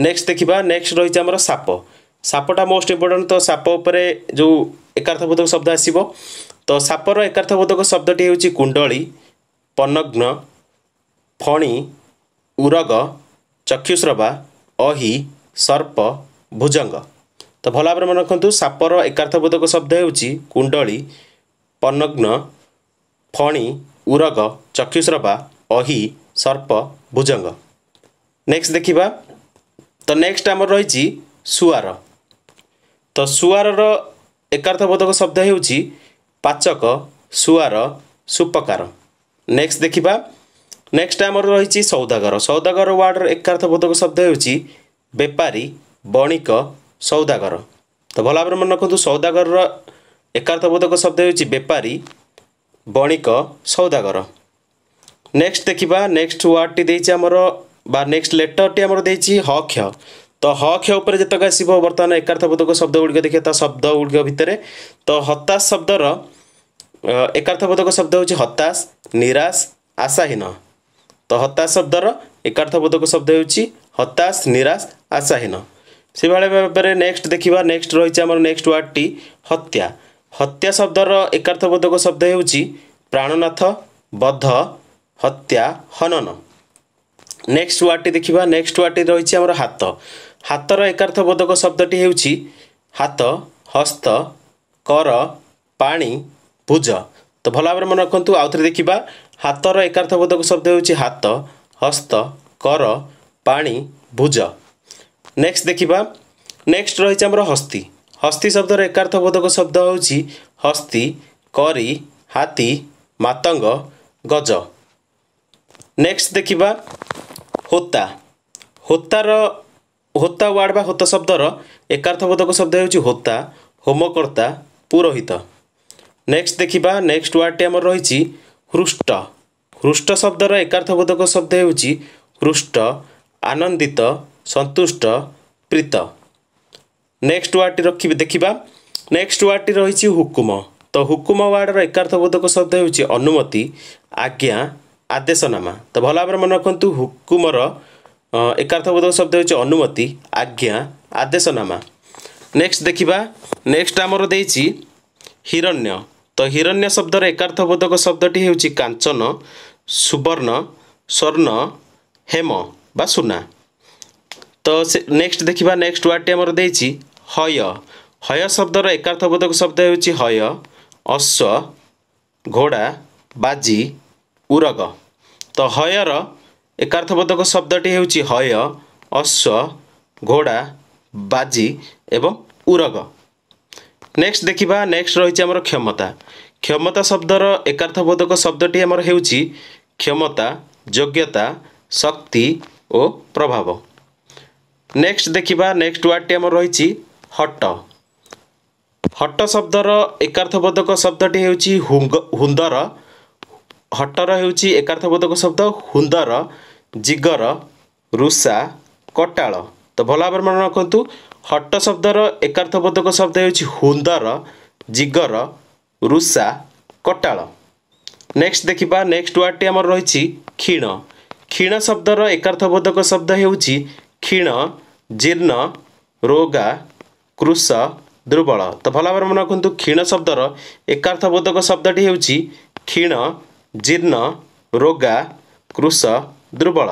नेक्स्ट देखिबा नेक्स्ट रहिछि हमर साप सापटा मोस्ट इम्पोर्ट्यान्ट त उपरे जो एकार्थ बोधक शब्द आसीबो त साप रो एकार्थ बोधक शब्द कुण्डली पनग्न फणी उरग चक्षुस्रवा अहि सर्प भुजंग तो त भेकु साप र एकर्थ बोधक शब्द हेर्छ कुण्डली पनग्न फणी उरग चक्षुस्रपा अहि सर्प भुजंग भुजङ्ग नेक्सट देखि तेक्सट आम रह सुआर त सुवर एकर्थ बोधक शब्द हेर्छ पाचक सुवर सुपकार नेक्स्ट देखि नेक्स्ट आमर रहेछ सौदागर सौदागर वार्ड र एकर्थ बोधक शब्द हेर्छ बेपारी बणिक सौदागर त भएर मन सौदागर र एकर्थ बोधक शब्द हेर्छ बेपारी बणिक सौदागर नेक्स्ट देखि नेक्स्ट वार्ड टी चाहिँ बा नेक्स्ट लेटर टाइम ह क्ष त ह क्षय पर जतिको आसमा एकर्थ बोधक शब्द गुडिक देखे त शब्द गुडिक भित्र तो हताश शब्द र एकर्थ बोधक शब्द हेर्नु हताश निराश आशाहीन तो हताश शब्द र एकर्थ बोधक शब्द हेर्छ हताश निराश आशाहीन ସେହିଭଳି ଭାବରେ ନେକ୍ସଟ ଦେଖିବା ନେକ୍ସଟ ରହିଛି ଆମର ନେକ୍ସଟ ୱାର୍ଡ଼ଟି ହତ୍ୟା ହତ୍ୟା ଶବ୍ଦର ଏକାର୍ଥବୋଧକ ଶବ୍ଦ ହେଉଛି ପ୍ରାଣନାଥ ବଧ ହତ୍ୟା ହନନ ନେକ୍ସଟ ୱାର୍ଡ଼ଟି ଦେଖିବା ନେକ୍ସଟ ୱାର୍ଡ଼ଟି ରହିଛି ଆମର ହାତ ହାତର ଏକାର୍ଥବୋଧକ ଶବ୍ଦଟି ହେଉଛି ହାତ ହସ୍ତ କର ପାଣି ଭୁଜ ତ ଭଲ ଭାବରେ ମନେ ରଖନ୍ତୁ ଆଉଥରେ ଦେଖିବା ହାତର ଏକାର୍ଥବୋଧକ ଶବ୍ଦ ହେଉଛି ହାତ ହସ୍ତ କର ପାଣି ଭୁଜ ନେକ୍ସଟ ଦେଖିବା ନେକ୍ସଟ ରହିଛି ଆମର ହସ୍ତି ହସ୍ତି ଶବ୍ଦର ଏକାର୍ଥବୋଧକ ଶବ୍ଦ ହେଉଛି ହସ୍ତି କରି ହାତୀ ମାତଙ୍ଗ ଗଜ ନେକ୍ସଟ ଦେଖିବା ହୋତା ହୋତାର ହୋତା ୱାର୍ଡ଼ ବା ହୋତା ଶବ୍ଦର ଏକାର୍ଥବୋଧକ ଶବ୍ଦ ହେଉଛି ହୋତା ହୋମକର୍ତ୍ତା ପୁରୋହିତ ନେକ୍ସଟ ଦେଖିବା ନେକ୍ସଟ ୱାର୍ଡ଼ଟି ଆମର ରହିଛି ହୃଷ୍ଟ ହୃଷ୍ଟ ଶବ୍ଦର ଏକାର୍ଥବୋଧକ ଶବ୍ଦ ହେଉଛି ହୃଷ୍ଟ ଆନନ୍ଦିତ संतुष्ट प्रीत नेक्स्ट वार्ड टे देख वार्ड टे रुकुम त हुकुम वार्ड र एकार्थ बोधक शब्द हेर्छ अनुमति आज्ञा आदेशनामा तो भला बर मन हुकुम र एकार्थ बोधक शब्द अनुमति आज्ञा आदेशनामा नेक्स्ट देखिबा नेक्स्ट हमर देछि हिरण्य तो हिरण्य शब्द र एकार्थ बोधक शब्द टी कान्छन सुवर्ण स्वर्ण हेम बा सुना त नेक्सट देखि नेक्ट वार्डटे हय हय शब्द र एकर्थ बोधक शब्द हेर्नु हय अश्व घोडा बाजी उरग त हयर शब्द टी हेर्छ हय अश्व घोडा बाजी बाजि एरग नेक्स्ट देखि नेक्सट रहेछ क्षमता क्षमता शब्द र एकर्थ बोधक शब्द हेर्छ क्षमता योग्यता शक्ति ओ प्रभाव ନେକ୍ସଟ ଦେଖିବା ନେକ୍ସଟ ୱାର୍ଡ଼ଟି ଆମର ରହିଛି ହଟ ହଟ ଶବ୍ଦର ଏକାର୍ଥବୋଧକ ଶବ୍ଦଟି ହେଉଛି ହୁନ୍ଦର ହଟର ହେଉଛି ଏକାର୍ଥବୋଧକ ଶବ୍ଦ ହୁନ୍ଦର ଜିଗର ରୁଷା କଟାଳ ତ ଭଲ ଭାବରେ ମନେ ରଖନ୍ତୁ ହଟ ଶବ୍ଦର ଏକାର୍ଥବୋଧକ ଶବ୍ଦ ହେଉଛି ହୁନ୍ଦର ଜିଗର ରୁଷା କଟାଳ ନେକ୍ସଟ ଦେଖିବା ନେକ୍ସଟ ୱାର୍ଡ଼ଟି ଆମର ରହିଛି କ୍ଷୀଣ କ୍ଷୀଣ ଶବ୍ଦର ଏକାର୍ଥବୋଧକ ଶବ୍ଦ ହେଉଛି क्षीण जीर्ण रोगा कृष दुर्बल त भएर मन रकुण शब्द शब्दर एकार्थ बोधक शब्द क्षीण जीर्ण रोग कृष दुर्बल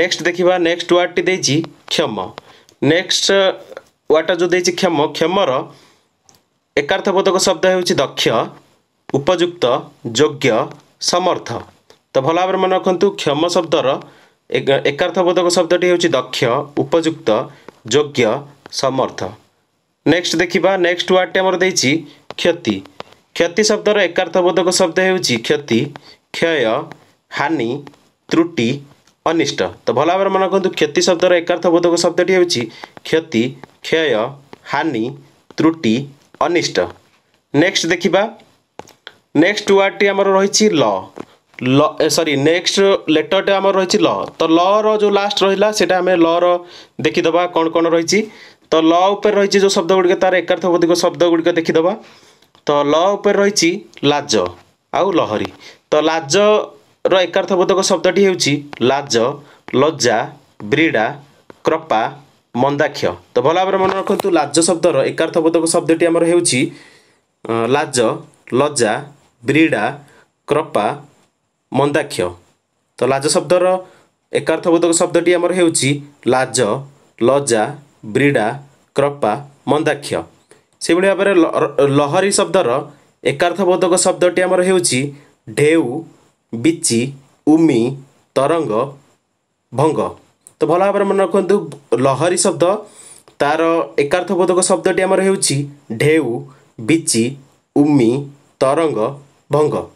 नेक्सट देखि नेक्सट वार्ड टेछ क्षम नेक्सट वार्डटा जो क्षम क्षम र एकार्थ बोधक शब्द हेर्छ दक्ष उपयुक्त योग्य समर्थ त भल भावना मन क्षम शब्दर ଏକାର୍ଥବୋଧକ ଶବ୍ଦଟି ହେଉଛି ଦକ୍ଷ ଉପଯୁକ୍ତ ଯୋଗ୍ୟ ସମର୍ଥ ନେକ୍ସଟ ଦେଖିବା ନେକ୍ସଟ ୱାର୍ଡ଼ଟି ଆମର ଦେଇଛି କ୍ଷତି କ୍ଷତି ଶବ୍ଦର ଏକାର୍ଥବୋଧକ ଶବ୍ଦ ହେଉଛି କ୍ଷତି କ୍ଷୟ ହାନି ତ୍ରୁଟି ଅନିଷ୍ଟ ତ ଭଲ ଭାବରେ ମନେ ରଖନ୍ତୁ କ୍ଷତି ଶବ୍ଦର ଏକାର୍ଥବୋଧକ ଶବ୍ଦଟି ହେଉଛି କ୍ଷତି କ୍ଷୟ ହାନି ତ୍ରୁଟି ଅନିଷ୍ଟ ନେକ୍ସଟ ଦେଖିବା ନେକ୍ସଟ ୱାର୍ଡ଼ଟି ଆମର ରହିଛି ଲ সরি নেক্সট লেটরটা আমার রয়েছে ল তো লর যে লাস্ট রহিলা সেটা আমি লর দেখিদেবা কোণ কোণ রয়েছে তো ল উপরে রয়েছে যে শব্দ গুড়িক তার একার্থবোধিক শব্দ গুড়িক দেখিদেবা তো ল উপরে রয়েছে লাজ আউ লহরি তো লাজর একার্থবোধক শব্দটি হচ্ছে লাজ লজ্জা ବ୍ରିଡ଼ା କ୍ରପା ମନ୍ଦାକ୍ଷ ତ ଭଲ ଭାବରେ ମନେ ରଖନ୍ତୁ ଲାଜ ଶବ୍ଦର ଏକାର୍ଥବୋଧକ ଶବ୍ଦଟି ଆମର ହେଉଛି ଲାଜ ଲଜ୍ଜା ବ୍ରିଡ଼ା କ୍ରପା ମନ୍ଦାକ୍ଷ ତ ଲାଜ ଶବ୍ଦର ଏକାର୍ଥବୋଧକ ଶବ୍ଦଟି ଆମର ହେଉଛି ଲାଜ ଲଜା ବ୍ରିଡ଼ା କ୍ରପା ମନ୍ଦାକ୍ଷ ସେଭଳି ଭାବରେ ଲହରୀ ଶବ୍ଦର ଏକାର୍ଥବୋଧକ ଶବ୍ଦଟି ଆମର ହେଉଛି ଢେଉ ବିଚି ଉମି ତରଙ୍ଗ ଭଙ୍ଗ ତ ଭଲ ଭାବରେ ମନେ ରଖନ୍ତୁ ଲହରୀ ଶବ୍ଦ ତା'ର ଏକାର୍ଥବୋଧକ ଶବ୍ଦଟି ଆମର ହେଉଛି ଢେଉ ବିଚି ଉମି ତରଙ୍ଗ ଭଙ୍ଗ